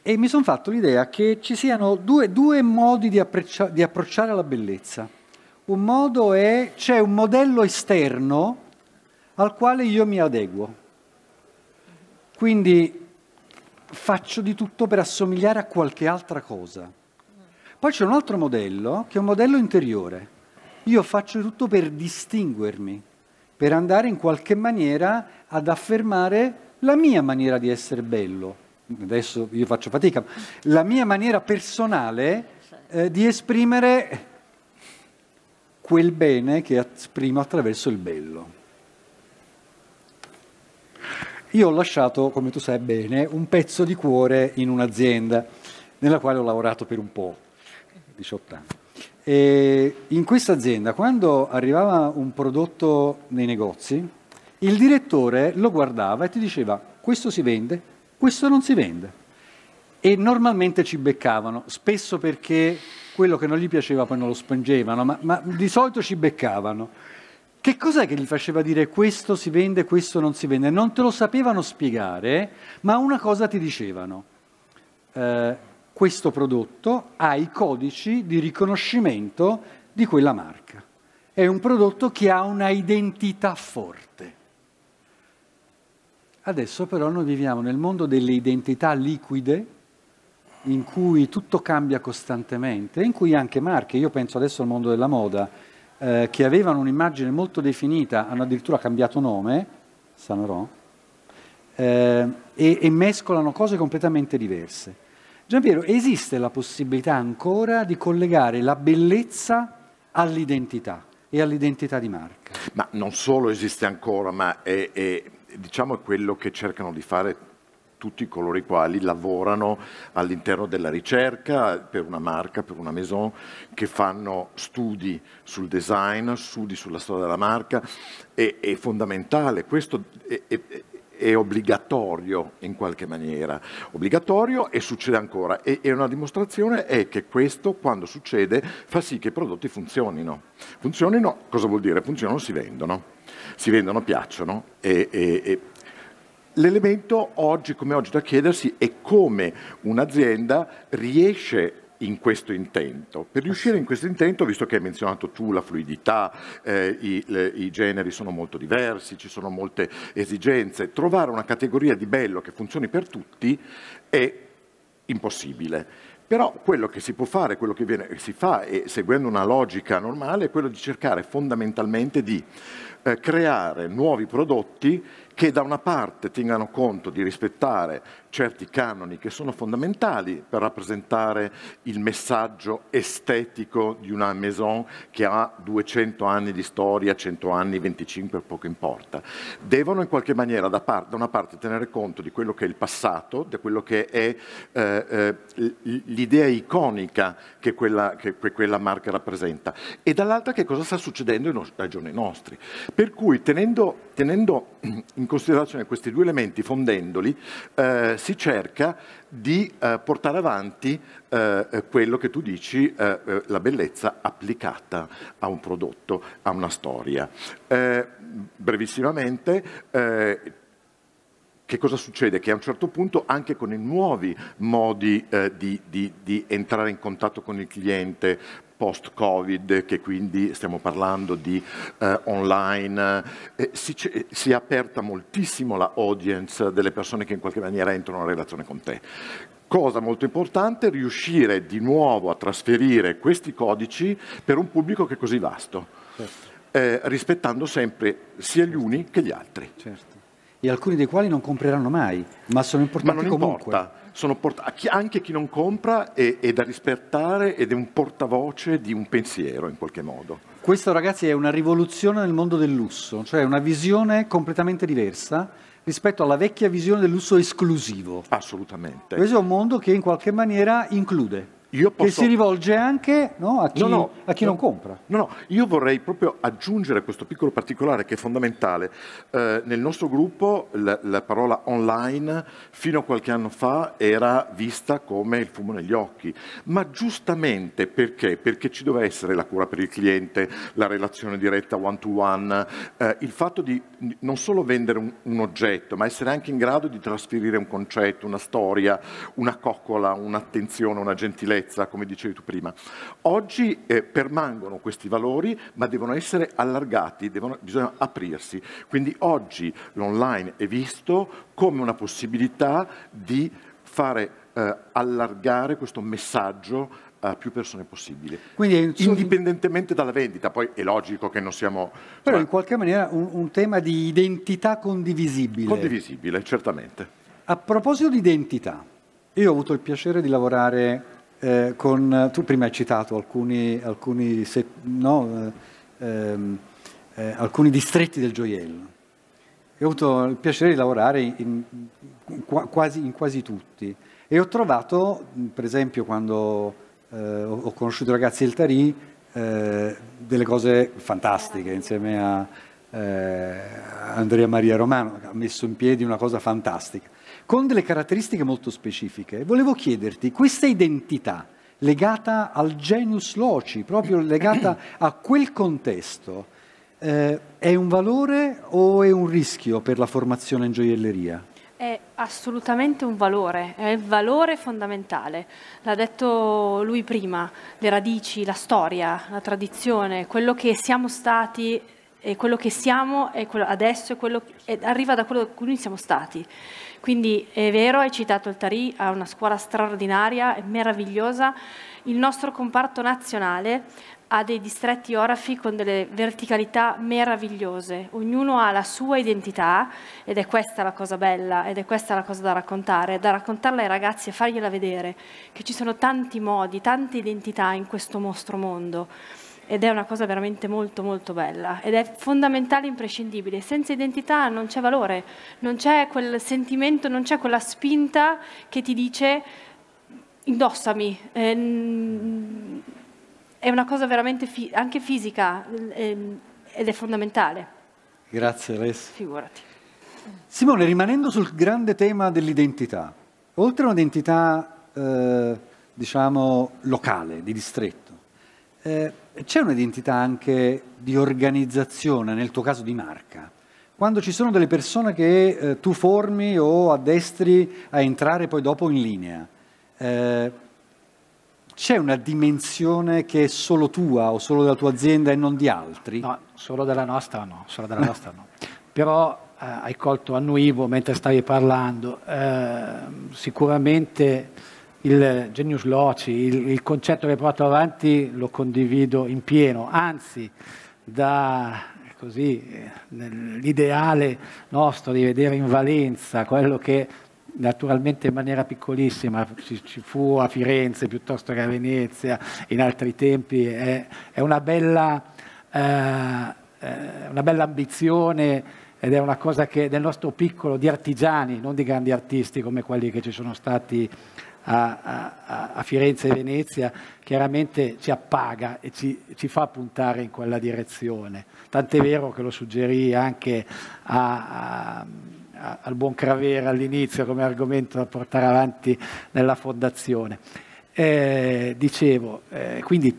Speaker 4: E mi sono fatto l'idea che ci siano due, due modi di, di, approcciare alla bellezza. Un modo è, c'è un modello esterno al quale io mi adeguo. Quindi faccio di tutto per assomigliare a qualche altra cosa. Poi c'è un altro modello, che è un modello interiore io faccio tutto per distinguermi, per andare in qualche maniera ad affermare la mia maniera di essere bello. Adesso io faccio fatica, la mia maniera personale eh, di esprimere quel bene che esprimo attraverso il bello. Io ho lasciato, come tu sai bene, un pezzo di cuore in un'azienda nella quale ho lavorato per un po', 18 anni. E in questa azienda, quando arrivava un prodotto nei negozi, il direttore lo guardava e ti diceva questo si vende, questo non si vende. E normalmente ci beccavano, spesso perché quello che non gli piaceva poi non lo spingevano, ma, ma di solito ci beccavano. Che cos'è che gli faceva dire questo si vende, questo non si vende? Non te lo sapevano spiegare, ma una cosa ti dicevano. Eh, questo prodotto ha i codici di riconoscimento di quella marca. È un prodotto che ha una identità forte. Adesso però noi viviamo nel mondo delle identità liquide, in cui tutto cambia costantemente, in cui anche marche, io penso adesso al mondo della moda, eh, che avevano un'immagine molto definita, hanno addirittura cambiato nome, Sanoro, eh, e, e mescolano cose completamente diverse. Giampiero, esiste la possibilità ancora di collegare la bellezza all'identità e all'identità di
Speaker 5: marca? Ma non solo esiste ancora, ma è, è diciamo quello che cercano di fare tutti coloro i quali lavorano all'interno della ricerca per una marca, per una maison, che fanno studi sul design, studi sulla storia della marca, è, è fondamentale. Questo è, è, è obbligatorio in qualche maniera, obbligatorio e succede ancora. E, e, una dimostrazione è che questo, quando succede, fa sì che i prodotti funzionino. Funzionino, cosa vuol dire? Funzionano, si vendono. Si vendono, piacciono. E, e, L'elemento oggi come oggi da chiedersi è come un'azienda riesce in questo intento. Per ah, riuscire in questo intento, visto che hai menzionato tu la fluidità, eh, i, le, i, generi sono molto diversi, ci sono molte esigenze, trovare una categoria di bello che funzioni per tutti è impossibile. Però quello che si può fare, quello che viene, si fa, e seguendo una logica normale, è quello di cercare fondamentalmente di eh, creare nuovi prodotti che da una parte tengano conto di rispettare certi canoni che sono fondamentali per rappresentare il messaggio estetico di una maison che ha 200 anni di storia, 100 anni, 25, poco importa. Devono in qualche maniera da, parte, da una parte tenere conto di quello che è il passato, di quello che è eh, eh, l'idea iconica che quella, che, che quella, marca rappresenta e dall'altra che cosa sta succedendo ai giorni nostri. Per cui tenendo, tenendo in considerazione questi due elementi, fondendoli, eh, si cerca di eh, portare avanti eh, eh, quello che tu dici, la bellezza applicata a un prodotto, a una storia. brevissimamente, che cosa succede? Che a un certo punto anche con i nuovi modi eh, di, di, di, entrare in contatto con il cliente, post-Covid, che quindi stiamo parlando di eh, online, eh, si, si, è aperta moltissimo la audience delle persone che in qualche maniera entrano in relazione con te. Cosa molto importante, riuscire di nuovo a trasferire questi codici per un pubblico che è così vasto, certo. eh, rispettando sempre sia gli uni che gli altri. Certo. E alcuni dei quali non compreranno mai, ma sono importanti ma non comunque. Importa port- anche chi non compra è, è da rispettare ed è un portavoce di un pensiero in qualche modo.
Speaker 4: Questo ragazzi è una rivoluzione nel mondo del lusso, cioè una visione completamente diversa rispetto alla vecchia visione del
Speaker 5: lusso esclusivo. Assolutamente. Questo è un
Speaker 4: mondo che in qualche maniera include. Posso... Che si rivolge anche no, a chi, no, no, a chi non compra.
Speaker 5: No, no, io vorrei proprio aggiungere questo piccolo particolare che è fondamentale. Eh, nel nostro gruppo la, la, parola online fino a qualche anno fa era vista come il fumo negli occhi, ma giustamente perché? Perché ci doveva essere la cura per il cliente, la relazione diretta one to one, eh, il fatto di non solo vendere un, un oggetto, ma essere anche in grado di trasferire un concetto, una storia, una coccola, un'attenzione, una gentilezza sicurezza, come dicevi tu prima. Oggi eh, permangono questi valori, ma devono essere allargati, devono, bisogna aprirsi. Quindi oggi l'online è visto come una possibilità di fare eh, allargare questo messaggio a più persone possibile. Quindi, indipendentemente dalla vendita, poi è logico che non siamo...
Speaker 4: Però cioè, in qualche maniera un, un, tema di identità condivisibile. Condivisibile,
Speaker 5: certamente.
Speaker 4: A proposito di identità, io ho avuto il piacere di lavorare eh, con, tu prima hai citato alcuni, alcuni, se, no, eh, ehm, eh, alcuni, distretti del gioiello. ho avuto il piacere di lavorare in, in, quasi, in quasi tutti e ho trovato, per esempio, quando eh, ho conosciuto i ragazzi del Tarì, eh, delle cose fantastiche insieme a eh, Andrea Maria Romano, che ha messo in piedi una cosa fantastica con delle caratteristiche molto specifiche. Volevo chiederti, questa identità legata al genius loci, proprio legata a quel contesto, eh, è un valore o è un rischio per la formazione in gioielleria?
Speaker 6: È assolutamente un valore, è il valore fondamentale. L'ha detto lui prima, le radici, la storia, la tradizione, quello che siamo stati e quello che siamo è quello, adesso è quello, è, arriva da quello da cui noi siamo stati. Quindi è vero, hai citato il Tari, ha una scuola straordinaria, è meravigliosa. Il nostro comparto nazionale ha dei distretti orafi con delle verticalità meravigliose, ognuno ha la sua identità ed è questa la cosa bella ed è questa la cosa da raccontare, da raccontarla ai ragazzi e fargliela vedere, che ci sono tanti modi, tante identità in questo nostro mondo ed è una cosa veramente molto molto bella ed è fondamentale e imprescindibile. Senza identità non c'è valore, non c'è quel sentimento, non c'è quella spinta che ti dice indossami. Eh, mm, è una cosa veramente fi anche fisica ehm, ed è fondamentale.
Speaker 4: Grazie Alessia. Figurati. Simone, rimanendo sul grande tema dell'identità, oltre a un'identità eh, diciamo locale, di distretto, eh, c'è un'identità anche di organizzazione, nel tuo caso di marca. Quando ci sono delle persone che eh, tu formi o addestri a entrare poi dopo in linea, eh, c'è una dimensione che è solo tua o solo della tua azienda e non di altri? No, solo della
Speaker 8: nostra no, solo della [LAUGHS] nostra no. Però eh, hai colto annuivo mentre stavi parlando, ehm, sicuramente il genius loci, il, il concetto che porto avanti lo condivido in pieno, anzi da così l'ideale nostro di vedere in Valenza quello che naturalmente in maniera piccolissima ci, ci fu a Firenze piuttosto che a Venezia in altri tempi è, è una, bella, eh, eh una bella ambizione ed è una cosa che nel nostro piccolo di artigiani non di grandi artisti come quelli che ci sono stati a, a, a, Firenze e Venezia chiaramente ci appaga e ci, ci, fa puntare in quella direzione. Tant'è vero che lo suggerì anche a, al buon Cravera all'inizio come argomento da portare avanti nella fondazione. Eh, dicevo, eh, quindi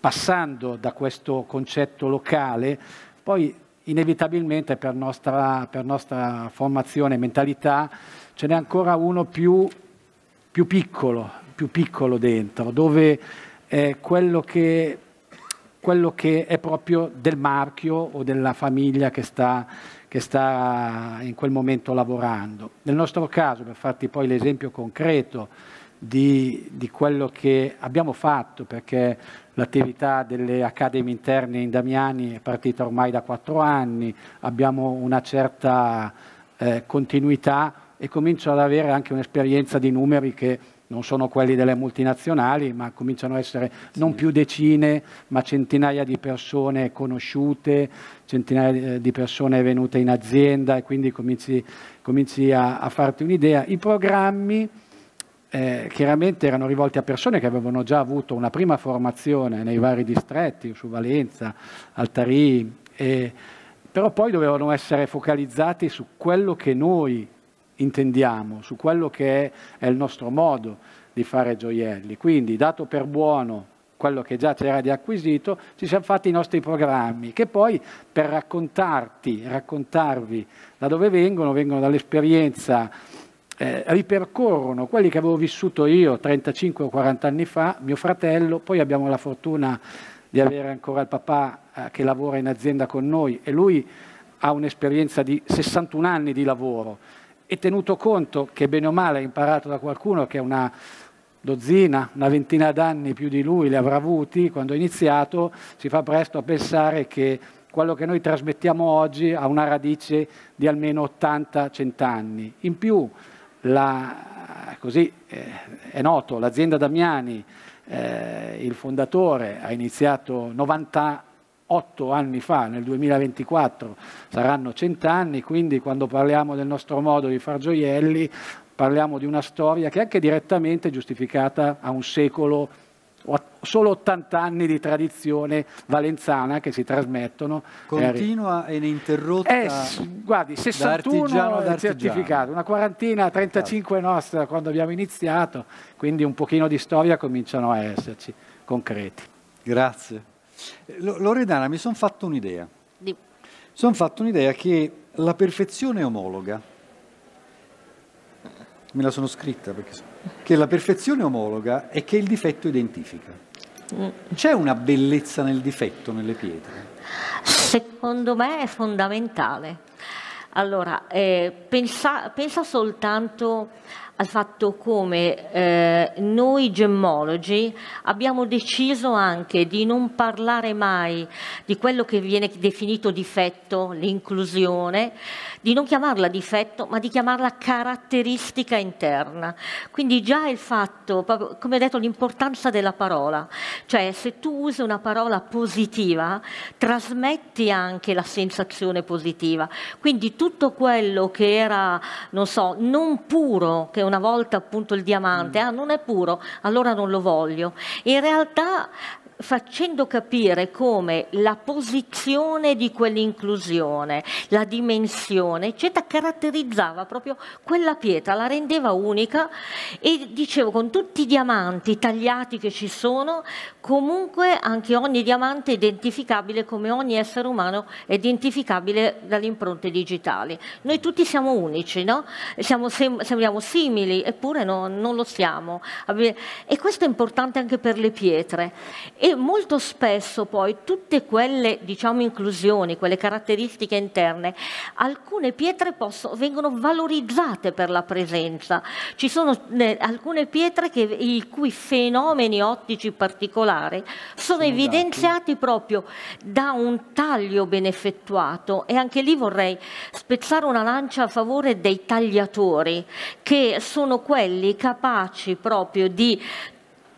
Speaker 8: passando da questo concetto locale, poi inevitabilmente per nostra, per nostra formazione e mentalità ce n'è ancora uno più più piccolo, più piccolo dentro, dove è quello che, quello che è proprio del marchio o della famiglia che sta, che sta in quel momento lavorando. Nel nostro caso, per farti poi l'esempio concreto, di, di, quello che abbiamo fatto, perché l'attività delle accademie interne in Damiani è partita ormai da quattro anni, abbiamo una certa eh, continuità, e comincio ad avere anche un'esperienza di numeri che non sono quelli delle multinazionali, ma cominciano a essere non più decine, ma centinaia di persone conosciute, centinaia eh, di persone venute in azienda e quindi cominci, cominci a, a, farti un'idea. I programmi eh, chiaramente erano rivolti a persone che avevano già avuto una prima formazione nei vari distretti, su Valenza, Altari, e, però poi dovevano essere focalizzati su quello che noi intendiamo, su quello che è, è il nostro modo di fare gioielli. Quindi, dato per buono quello che già c'era di acquisito, ci siamo fatti i nostri programmi, che poi per raccontarti, raccontarvi da dove vengono, vengono dall'esperienza, eh, ripercorrono quelli che avevo vissuto io 35 o 40 anni fa, mio fratello, poi abbiamo la fortuna di avere ancora il papà eh, che lavora in azienda con noi e lui ha un'esperienza di 61 anni di lavoro e tenuto conto che bene o male ha imparato da qualcuno che una dozzina, una ventina d'anni più di lui li avrà avuti quando ha iniziato, si fa presto a pensare che quello che noi trasmettiamo oggi ha una radice di almeno 80-100 anni. In più, la, così eh, è noto, l'azienda Damiani, eh, il fondatore, ha iniziato 90 anni, otto anni fa, nel 2024 saranno cent'anni, quindi quando parliamo del nostro modo di far gioielli parliamo di una storia che è anche direttamente giustificata a un secolo solo 80 anni di tradizione valenzana che si trasmettono. Continua e ininterrotta. Eh, guardi, 61 da certificato, una quarantina, 35 claro. nostra quando abbiamo iniziato, quindi un pochino di storia cominciano a esserci concreti. Grazie. Loredana, mi sono fatto un'idea.
Speaker 7: Di...
Speaker 4: Sono fatto un'idea che la perfezione omologa. Me la sono scritta perché... Che la perfezione è omologa e che il difetto identifica. Mm. C'è una bellezza nel difetto, nelle pietre?
Speaker 7: Secondo me è fondamentale. Allora, eh, pensa, pensa soltanto al fatto come eh, noi gemmologi abbiamo deciso anche di non parlare mai di quello che viene definito difetto, l'inclusione, di non chiamarla difetto ma di chiamarla caratteristica interna. Quindi già il fatto, come detto, l'importanza della parola, cioè se tu usi una parola positiva trasmetti anche la sensazione positiva. Quindi tutto quello che era, non so, non puro, che una volta appunto il diamante, mm. ah non è puro, allora non lo voglio. In realtà facendo capire come la posizione di quell'inclusione, la dimensione, eccetera, caratterizzava proprio quella pietra, la rendeva unica e dicevo con tutti i diamanti tagliati che ci sono, comunque anche ogni diamante è identificabile come ogni essere umano è identificabile dalle impronte digitali. Noi tutti siamo unici, no? siamo sem sembriamo simili, eppure no, non lo siamo. E questo è importante anche per le pietre e molto spesso poi tutte quelle diciamo, inclusioni, quelle caratteristiche interne, alcune pietre possono, vengono valorizzate per la presenza. Ci sono eh, alcune pietre che, i cui fenomeni ottici particolari sono, sono evidenziati dati. proprio da un taglio ben effettuato e anche lì vorrei spezzare una lancia a favore dei tagliatori che sono quelli capaci proprio di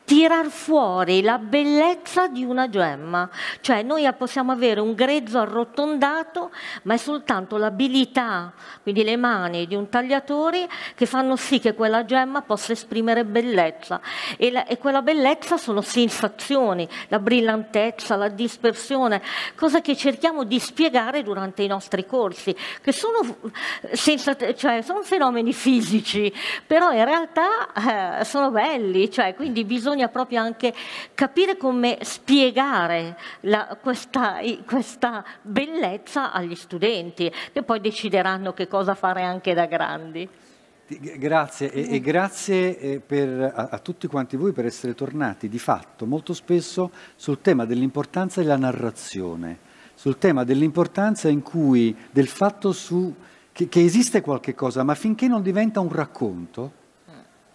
Speaker 7: tirar fuori la bellezza di una gemma, cioè noi possiamo avere un grezzo arrotondato, ma è soltanto l'abilità, quindi le mani di un tagliatore che fanno sì che quella gemma possa esprimere bellezza e, la, e quella bellezza sono sensazioni, la brillantezza, la dispersione, cosa che cerchiamo di spiegare durante i nostri corsi, che sono, eh, senza, cioè, sono fenomeni fisici, però in realtà eh, sono belli, cioè, quindi bisogna bisogna proprio anche capire come spiegare la, questa, questa bellezza agli studenti, che poi decideranno che cosa fare anche da grandi.
Speaker 4: Grazie e, e grazie eh, per, a, a, tutti quanti voi per essere tornati di fatto molto spesso sul tema dell'importanza della narrazione, sul tema dell'importanza in cui del fatto su, che, che, esiste qualche cosa, ma finché non diventa un racconto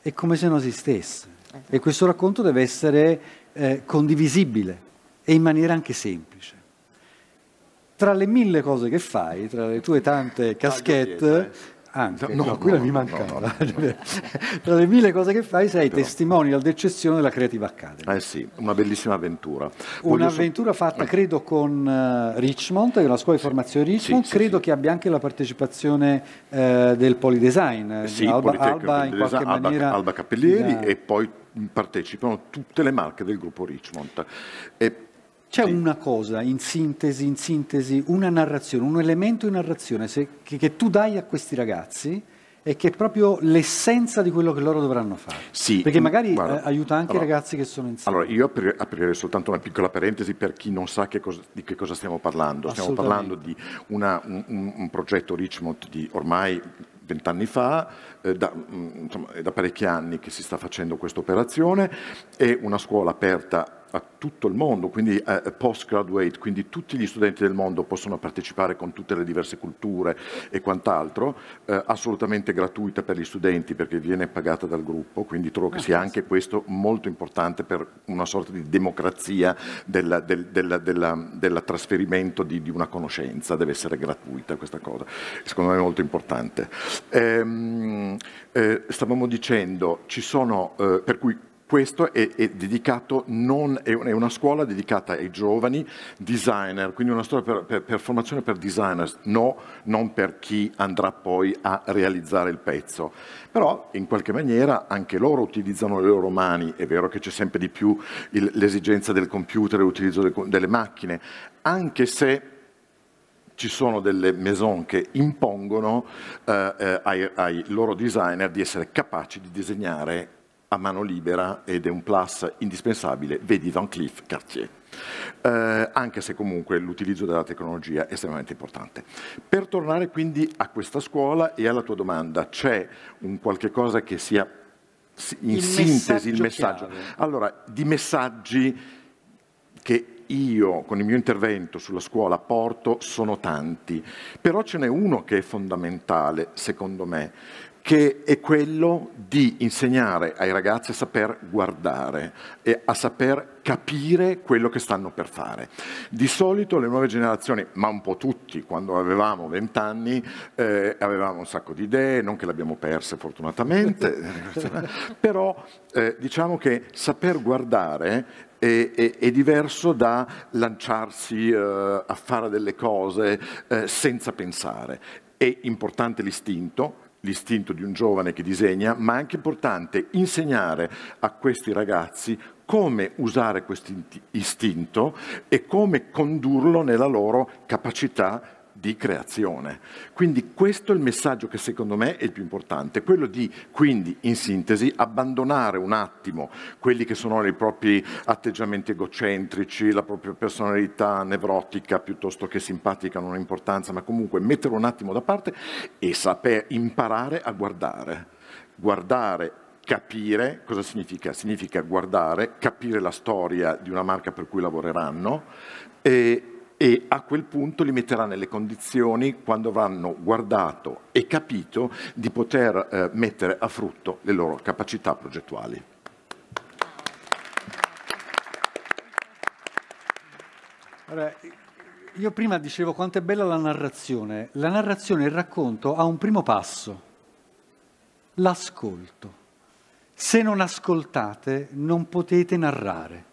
Speaker 4: è come se non esistesse. E questo racconto deve essere eh, condivisibile e in maniera anche semplice. Tra le mille cose che fai, tra le tue tante caschette, eh. anche, no, no, quella no, mi mancava. [LAUGHS] Tra le mille cose che fai sei testimonial d'eccezione della Creative Academy. Eh sì,
Speaker 5: una bellissima avventura.
Speaker 7: Un'avventura
Speaker 4: fatta, eh. credo, con eh, Richmond, che è una scuola di formazione Richmond, sì, sì, credo sì. che abbia anche la partecipazione eh, del Polidesign, sì, Alba, Alba in qualche Alba, maniera. Alba Cappellieri da...
Speaker 5: e poi partecipano tutte le marche del gruppo Richmond. E c'è una cosa, in sintesi, in sintesi, una
Speaker 4: narrazione, un elemento di narrazione se, che, che, tu dai a questi ragazzi e che è proprio l'essenza di quello che loro dovranno fare.
Speaker 5: Sì, Perché mm, magari guarda, eh, aiuta anche allora, i
Speaker 4: ragazzi che sono insieme.
Speaker 5: Allora, io apri, aprirei soltanto una piccola parentesi per chi non sa che cosa, di che cosa stiamo parlando. Stiamo parlando di una, un, un progetto Richmond di ormai vent'anni fa, eh, da, mm, insomma, è da parecchi anni che si sta facendo questa operazione, è una scuola aperta a tutto il mondo, quindi eh, post-graduate, quindi tutti gli studenti del mondo possono partecipare con tutte le diverse culture e quant'altro, eh, assolutamente gratuita per gli studenti perché viene pagata dal gruppo, quindi trovo che ah, sia anche questo molto importante per una sorta di democrazia del, del, del, del trasferimento di, di, una conoscenza, deve essere gratuita questa cosa, secondo me è molto importante. Ehm, eh, stavamo dicendo, ci sono, eh, per cui questo è, è, dedicato non, è una scuola dedicata ai giovani designer, quindi una scuola per, per, per formazione per designers, no, non per chi andrà poi a realizzare il pezzo. Però in qualche maniera anche loro utilizzano le loro mani, è vero che c'è sempre di più il, l'esigenza del computer e l'utilizzo de, delle macchine, anche se ci sono delle maison che impongono eh, eh, ai, ai loro designer di essere capaci di disegnare a mano libera ed è un plus indispensabile, vedi Van Cleef Cartier. Eh, anche se comunque l'utilizzo della tecnologia è estremamente importante. Per tornare quindi a questa scuola e alla tua domanda, c'è un qualche cosa che sia in il sintesi il messaggio? Chiave. Allora, di messaggi che io con il mio intervento sulla scuola porto sono tanti, però ce n'è uno che è fondamentale, secondo me, che è quello di insegnare ai ragazzi a saper guardare e a saper capire quello che stanno per fare. Di solito le nuove generazioni, ma un po' tutti, quando avevamo vent'anni, eh, avevamo un sacco di idee, non che le abbiamo perse fortunatamente, [LAUGHS] [LAUGHS] però eh, diciamo che saper guardare è, è, è, diverso da lanciarsi eh, a fare delle cose eh, senza pensare. È importante l'istinto, l'istinto di un giovane che disegna, ma è anche importante insegnare a questi ragazzi come usare questo istinto e come condurlo nella loro capacità di creazione. Quindi questo è il messaggio che secondo me è il più importante, quello di quindi in sintesi abbandonare un attimo quelli che sono i propri atteggiamenti egocentrici, la propria personalità nevrotica piuttosto che simpatica, non ha importanza, ma comunque metterlo un attimo da parte e saper imparare a guardare. Guardare capire cosa significa? Significa guardare, capire la storia di una marca per cui lavoreranno e e a quel punto li metterà nelle condizioni, quando avranno guardato e capito, di poter eh, mettere a frutto le loro capacità progettuali.
Speaker 4: Allora, io prima dicevo quanto è bella la narrazione. La narrazione, il racconto ha un primo passo, l'ascolto. Se non ascoltate non potete narrare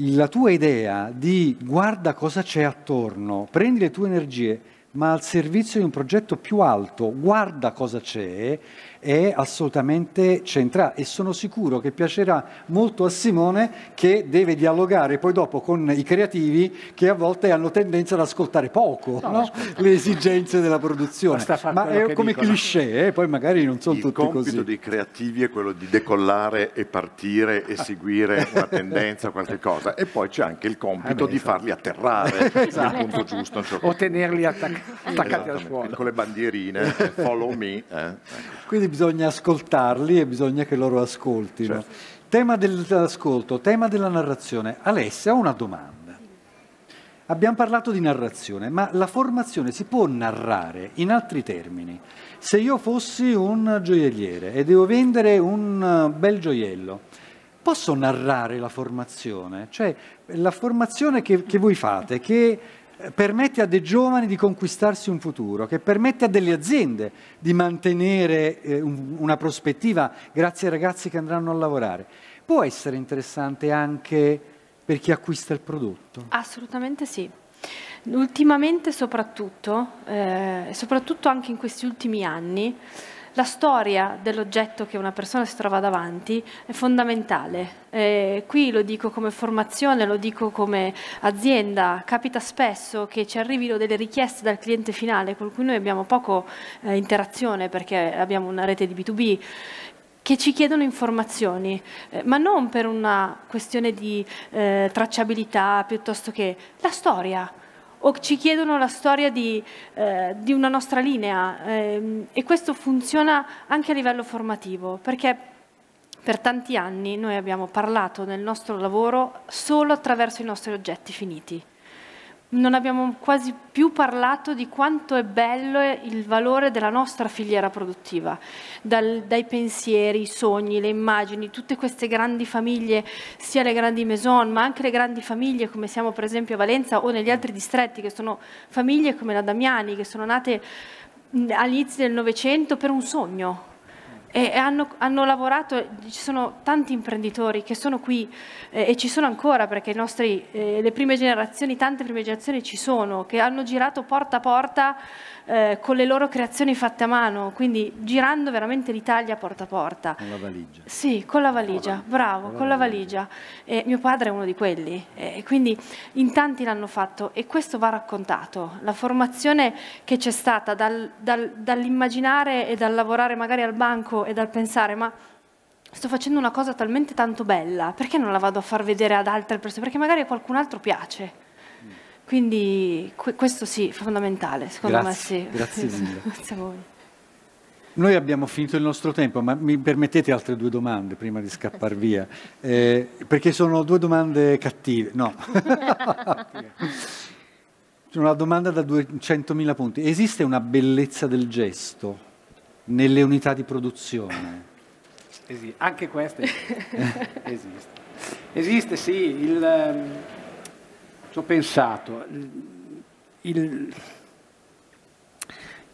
Speaker 4: la tua idea di guarda cosa c'è attorno, prendi le tue energie, ma al servizio di un progetto più alto, guarda cosa c'è, è assolutamente centrale e sono sicuro che piacerà molto a Simone che deve dialogare poi dopo con i creativi che a volte hanno tendenza ad ascoltare poco no, no? le esigenze della produzione. Ma è come dicono. cliché, eh? poi magari non sono Il tutti
Speaker 5: così. Il compito dei creativi è quello di decollare e partire e ah. seguire una tendenza, qualche cosa. E poi c'è anche il compito ah, beh, di esatto. farli atterrare [LAUGHS] esatto. punto giusto. Certo o tenerli attac esatto, attaccati al scuola. Con le bandierine, follow me. Eh.
Speaker 8: Quindi quindi bisogna
Speaker 4: ascoltarli e bisogna che loro ascoltino. Certo. Tema dell'ascolto, tema della narrazione. Alessia, ho una domanda. Abbiamo parlato di narrazione, ma la formazione si può narrare in altri termini. Se io fossi un gioielliere e devo vendere un eh, bel gioiello, posso narrare la formazione? Cioè, la formazione che, che voi fate, che permette a dei giovani di conquistarsi un futuro, che permette a delle aziende di mantenere eh, un, una prospettiva grazie ai ragazzi che andranno a lavorare. Può essere interessante anche per chi acquista il prodotto?
Speaker 6: Assolutamente sì. Ultimamente soprattutto, eh, soprattutto anche in questi ultimi anni, la storia dell'oggetto che una persona si trova davanti è fondamentale. Eh, qui lo dico come formazione, lo dico come azienda, capita spesso che ci arrivino delle richieste dal cliente finale con cui noi abbiamo poco eh, interazione perché abbiamo una rete di B2B che ci chiedono informazioni, eh, ma non per una questione di eh, tracciabilità piuttosto che la storia o ci chiedono la storia di, eh, di una nostra linea ehm, e questo funziona anche a livello formativo perché per tanti anni noi abbiamo parlato nel nostro lavoro solo attraverso i nostri oggetti finiti non abbiamo quasi più parlato di quanto è bello il valore della nostra filiera produttiva, Dal, dai pensieri, i sogni, le immagini, tutte queste grandi famiglie, sia le grandi maison, ma anche le grandi famiglie come siamo per esempio a Valenza o negli altri distretti, che sono famiglie come la Damiani, che sono nate all'inizio del Novecento per un sogno, e, e hanno, hanno, lavorato, ci sono tanti imprenditori che sono qui eh, e ci sono ancora perché nostri, eh, le prime generazioni, tante prime generazioni ci sono, che hanno girato porta a porta eh, con le loro creazioni fatte a mano, quindi girando veramente l'Italia porta a porta. Con la valigia. Sì, con la valigia, bravo, con la valigia. Eh, mio padre è uno di quelli, eh, quindi in tanti l'hanno fatto e questo va raccontato. La formazione che c'è stata dal, dal, dall'immaginare e dal lavorare magari al banco e dal pensare ma sto facendo una cosa talmente tanto bella, perché non la vado a far vedere ad altre persone? Perché magari a qualcun altro piace. Quindi questo sì, fondamentale, secondo grazie, me sì. Grazie mille. [LAUGHS] grazie a voi.
Speaker 4: Noi abbiamo finito il nostro tempo, ma mi permettete altre due domande prima di scappare via, eh, perché sono due domande cattive. No. [LAUGHS] una domanda da 200.000 punti. Esiste una bellezza del gesto nelle unità di produzione?
Speaker 8: Esiste, anche questa [LAUGHS] esiste. esiste sì, il, ehm, ho pensato, il,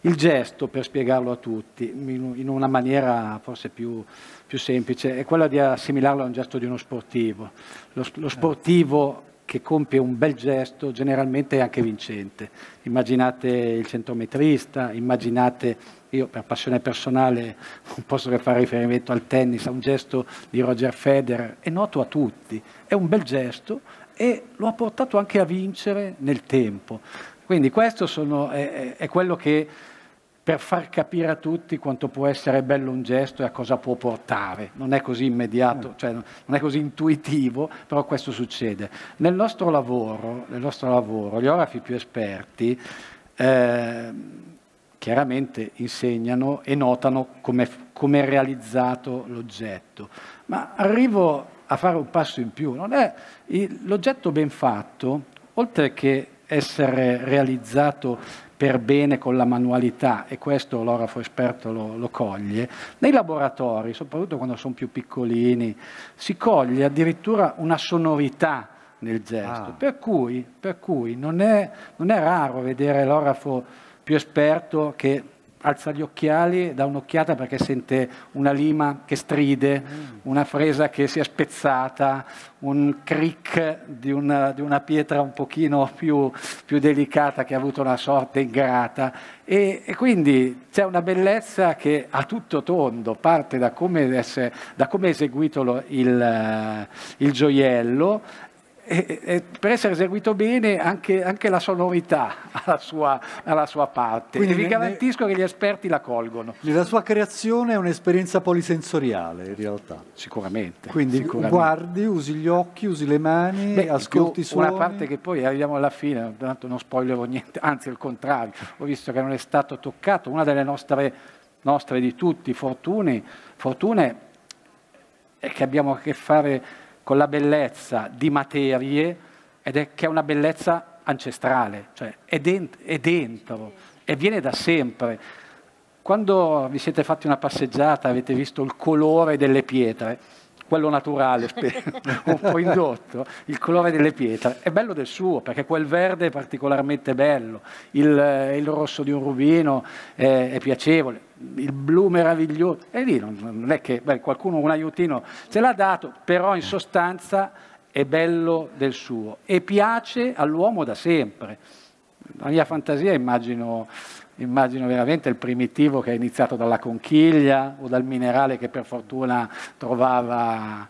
Speaker 8: il, gesto per spiegarlo a tutti, in una maniera forse più, più, semplice, è quello di assimilarlo a un gesto di uno sportivo. Lo, lo sportivo che compie un bel gesto generalmente è anche vincente. Immaginate il centometrista, immaginate, io per passione personale non posso che fare riferimento al tennis, a un gesto di Roger Federer, è noto a tutti, è un bel gesto e lo ha portato anche a vincere nel tempo. Quindi questo sono, è, è quello che per far capire a tutti quanto può essere bello un gesto e a cosa può portare. Non è così immediato, mm. cioè non è così intuitivo, però questo succede. Nel nostro lavoro, nel nostro lavoro gli orafi più esperti eh, chiaramente insegnano e notano come è realizzato l'oggetto, ma arrivo a fare un passo in più. l'oggetto ben fatto, oltre che essere realizzato per bene con la manualità, e questo l'orafo esperto lo, lo, coglie, nei laboratori, soprattutto quando sono più piccolini, si coglie addirittura una sonorità nel gesto, ah. per cui, per cui non, è, non è raro vedere l'orafo più esperto che alza gli occhiali, dà un'occhiata perché sente una lima che stride, mm. una fresa che si è spezzata, un cric di una, di una pietra un pochino più, più, delicata che ha avuto una sorte ingrata. E, e quindi c'è una bellezza che a tutto tondo parte da come, da come è eseguito lo, il, eh, il gioiello e, e per essere eseguito bene anche, anche la sonorità [LAUGHS] alla sua, alla sua parte. Quindi vi ne, garantisco ne... che gli esperti la colgono.
Speaker 4: La sua creazione è un'esperienza
Speaker 8: polisensoriale in realtà. Sicuramente. Quindi sicuramente.
Speaker 4: guardi, usi gli occhi, usi le mani, Beh, ecco, ascolti i suoni. Una parte
Speaker 8: che poi arriviamo alla fine, tanto non spoilerò niente, anzi al contrario, ho visto che non è stato toccato, una delle nostre, nostre di tutti fortune, fortune è che abbiamo a che fare con la bellezza di materie ed è che è una bellezza ancestrale, cioè è, dent è dentro e viene da sempre. Quando vi siete fatti una passeggiata avete visto il colore delle pietre, quello naturale, [LAUGHS] un po' indotto, il colore delle pietre. È bello del suo, perché quel verde è particolarmente bello, il, il rosso di un rubino è, è piacevole, il blu meraviglioso, e lì non, non è che beh, qualcuno un aiutino ce l'ha dato, però in sostanza è bello del suo e piace all'uomo da sempre. La mia fantasia immagino, immagino veramente il primitivo che è iniziato dalla conchiglia o dal minerale che per fortuna trovava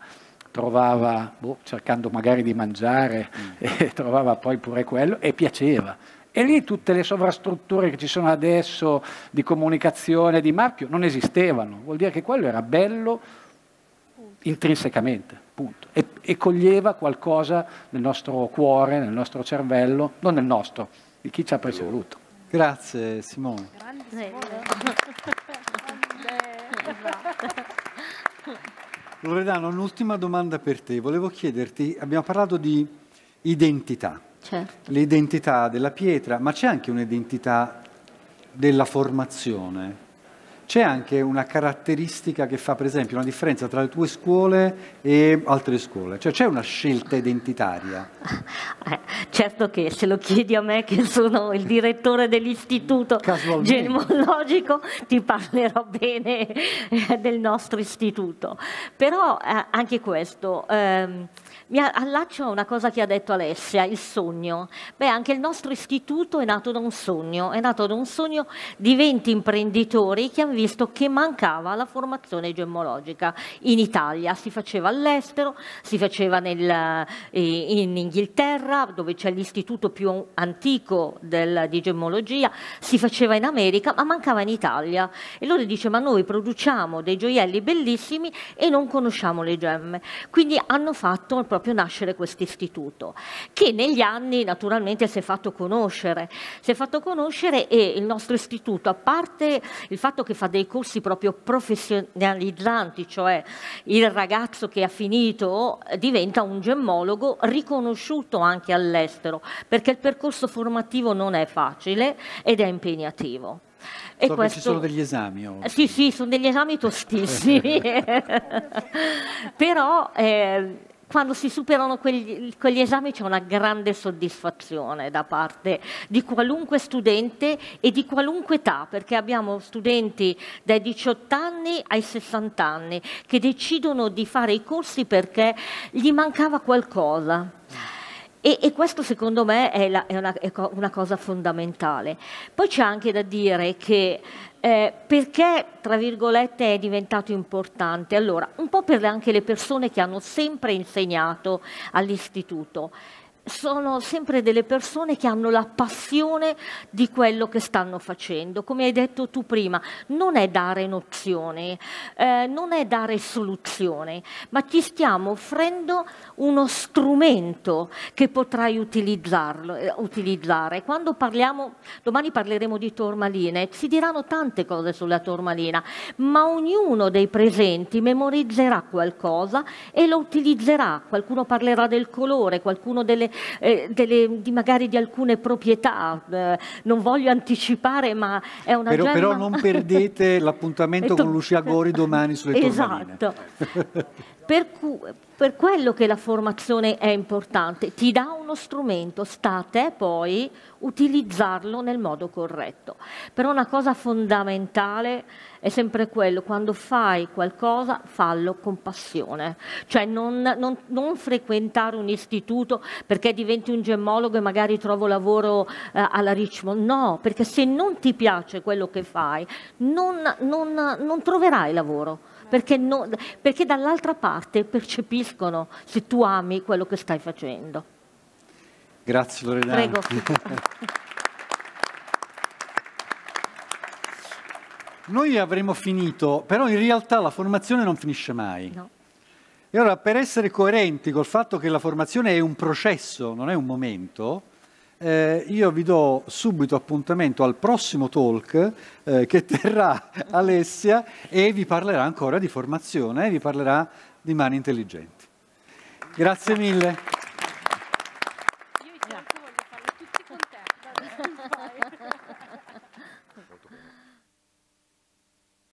Speaker 8: trovava, boh, cercando magari di mangiare, mm. [LAUGHS] e trovava poi pure quello e piaceva. E lì tutte le sovrastrutture che ci sono adesso di comunicazione, di marchio, non esistevano. Vuol dire che quello era bello intrinsecamente, punto. E, e coglieva qualcosa nel nostro cuore, nel nostro cervello, non nel nostro, di chi ci ha preceduto. Grazie Simone.
Speaker 7: Grazie.
Speaker 4: Loredano, un'ultima domanda per te. Volevo chiederti, abbiamo parlato di identità Certo. L'identità della pietra, ma c'è anche un'identità della formazione c'è anche una caratteristica che fa, per esempio, una differenza tra le tue scuole e altre scuole, cioè c'è una scelta
Speaker 7: identitaria. Eh, certo che se lo chiedi a me che sono il direttore dell'istituto gemologico ti parlerò bene eh, del nostro istituto, però eh, anche questo... Ehm, mi allaccio a una cosa che ha detto Alessia, il sogno. Beh, anche il nostro istituto è nato da un sogno, è nato da un sogno di 20 imprenditori che hanno visto che mancava la formazione gemmologica in Italia, si faceva all'estero, si faceva nel, eh, in Inghilterra dove c'è l'istituto più antico del, di gemmologia, si faceva in America ma mancava in Italia e loro dice ma noi produciamo dei gioielli bellissimi e non conosciamo le gemme, quindi hanno fatto proprio nascere questo istituto che negli anni naturalmente si è fatto conoscere, si è fatto conoscere e il nostro istituto a parte il fatto che fa dei corsi proprio professionalizzanti, cioè il ragazzo che ha finito diventa un gemmologo riconosciuto anche all'estero, perché il percorso formativo non è facile ed è impegnativo. E so questo... ci sono degli esami. Oggi. Sì, sì, sono degli esami tostissimi. [LAUGHS] [LAUGHS] Però eh, quando si superano quegli, quegli esami c'è una grande soddisfazione da parte di qualunque studente e di qualunque età, perché abbiamo studenti dai 18 anni ai 60 anni che decidono di fare i corsi perché gli mancava qualcosa. E, e questo secondo me è, la, è, una, è, una, cosa fondamentale. Poi c'è anche da dire che eh, perché, tra virgolette, è diventato importante? Allora, un po' per anche le persone che hanno sempre insegnato all'istituto sono sempre delle persone che hanno la passione di quello che stanno facendo. Come hai detto tu prima, non è dare nozioni, eh, non è dare soluzioni, ma ti stiamo offrendo uno strumento che potrai eh, utilizzare. Quando parliamo, domani parleremo di tormaline, si diranno tante cose sulla tormalina, ma ognuno dei presenti memorizzerà qualcosa e lo utilizzerà. Qualcuno parlerà del colore, qualcuno delle eh, delle, di magari di alcune proprietà. Eh, non voglio anticipare, ma è una Però, germa... però non perdete
Speaker 4: [LAUGHS] l'appuntamento con Lucia Gori domani sulle tornaline. Esatto.
Speaker 7: per, per quello che la formazione è importante, ti dà uno strumento, sta a te poi utilizzarlo nel modo corretto. Però una cosa fondamentale è sempre quello, quando fai qualcosa fallo con passione, cioè non, non, non frequentare un istituto perché diventi un gemmologo e magari trovo lavoro eh, alla Richmond, no, perché se non ti piace quello che fai non, non troverai lavoro. Perché, perché dall'altra parte percepiscono se tu ami quello che stai facendo.
Speaker 4: Grazie Loredana. Prego. [LAUGHS] Noi avremo finito, però in realtà la formazione non finisce mai. No. E allora per essere coerenti col fatto che la formazione è un processo, non è un momento, eh, io vi do subito appuntamento al prossimo talk eh, che [LAUGHS] terrà Alessia e vi parlerà ancora di formazione, vi parlerà di mani intelligenti. Grazie mille.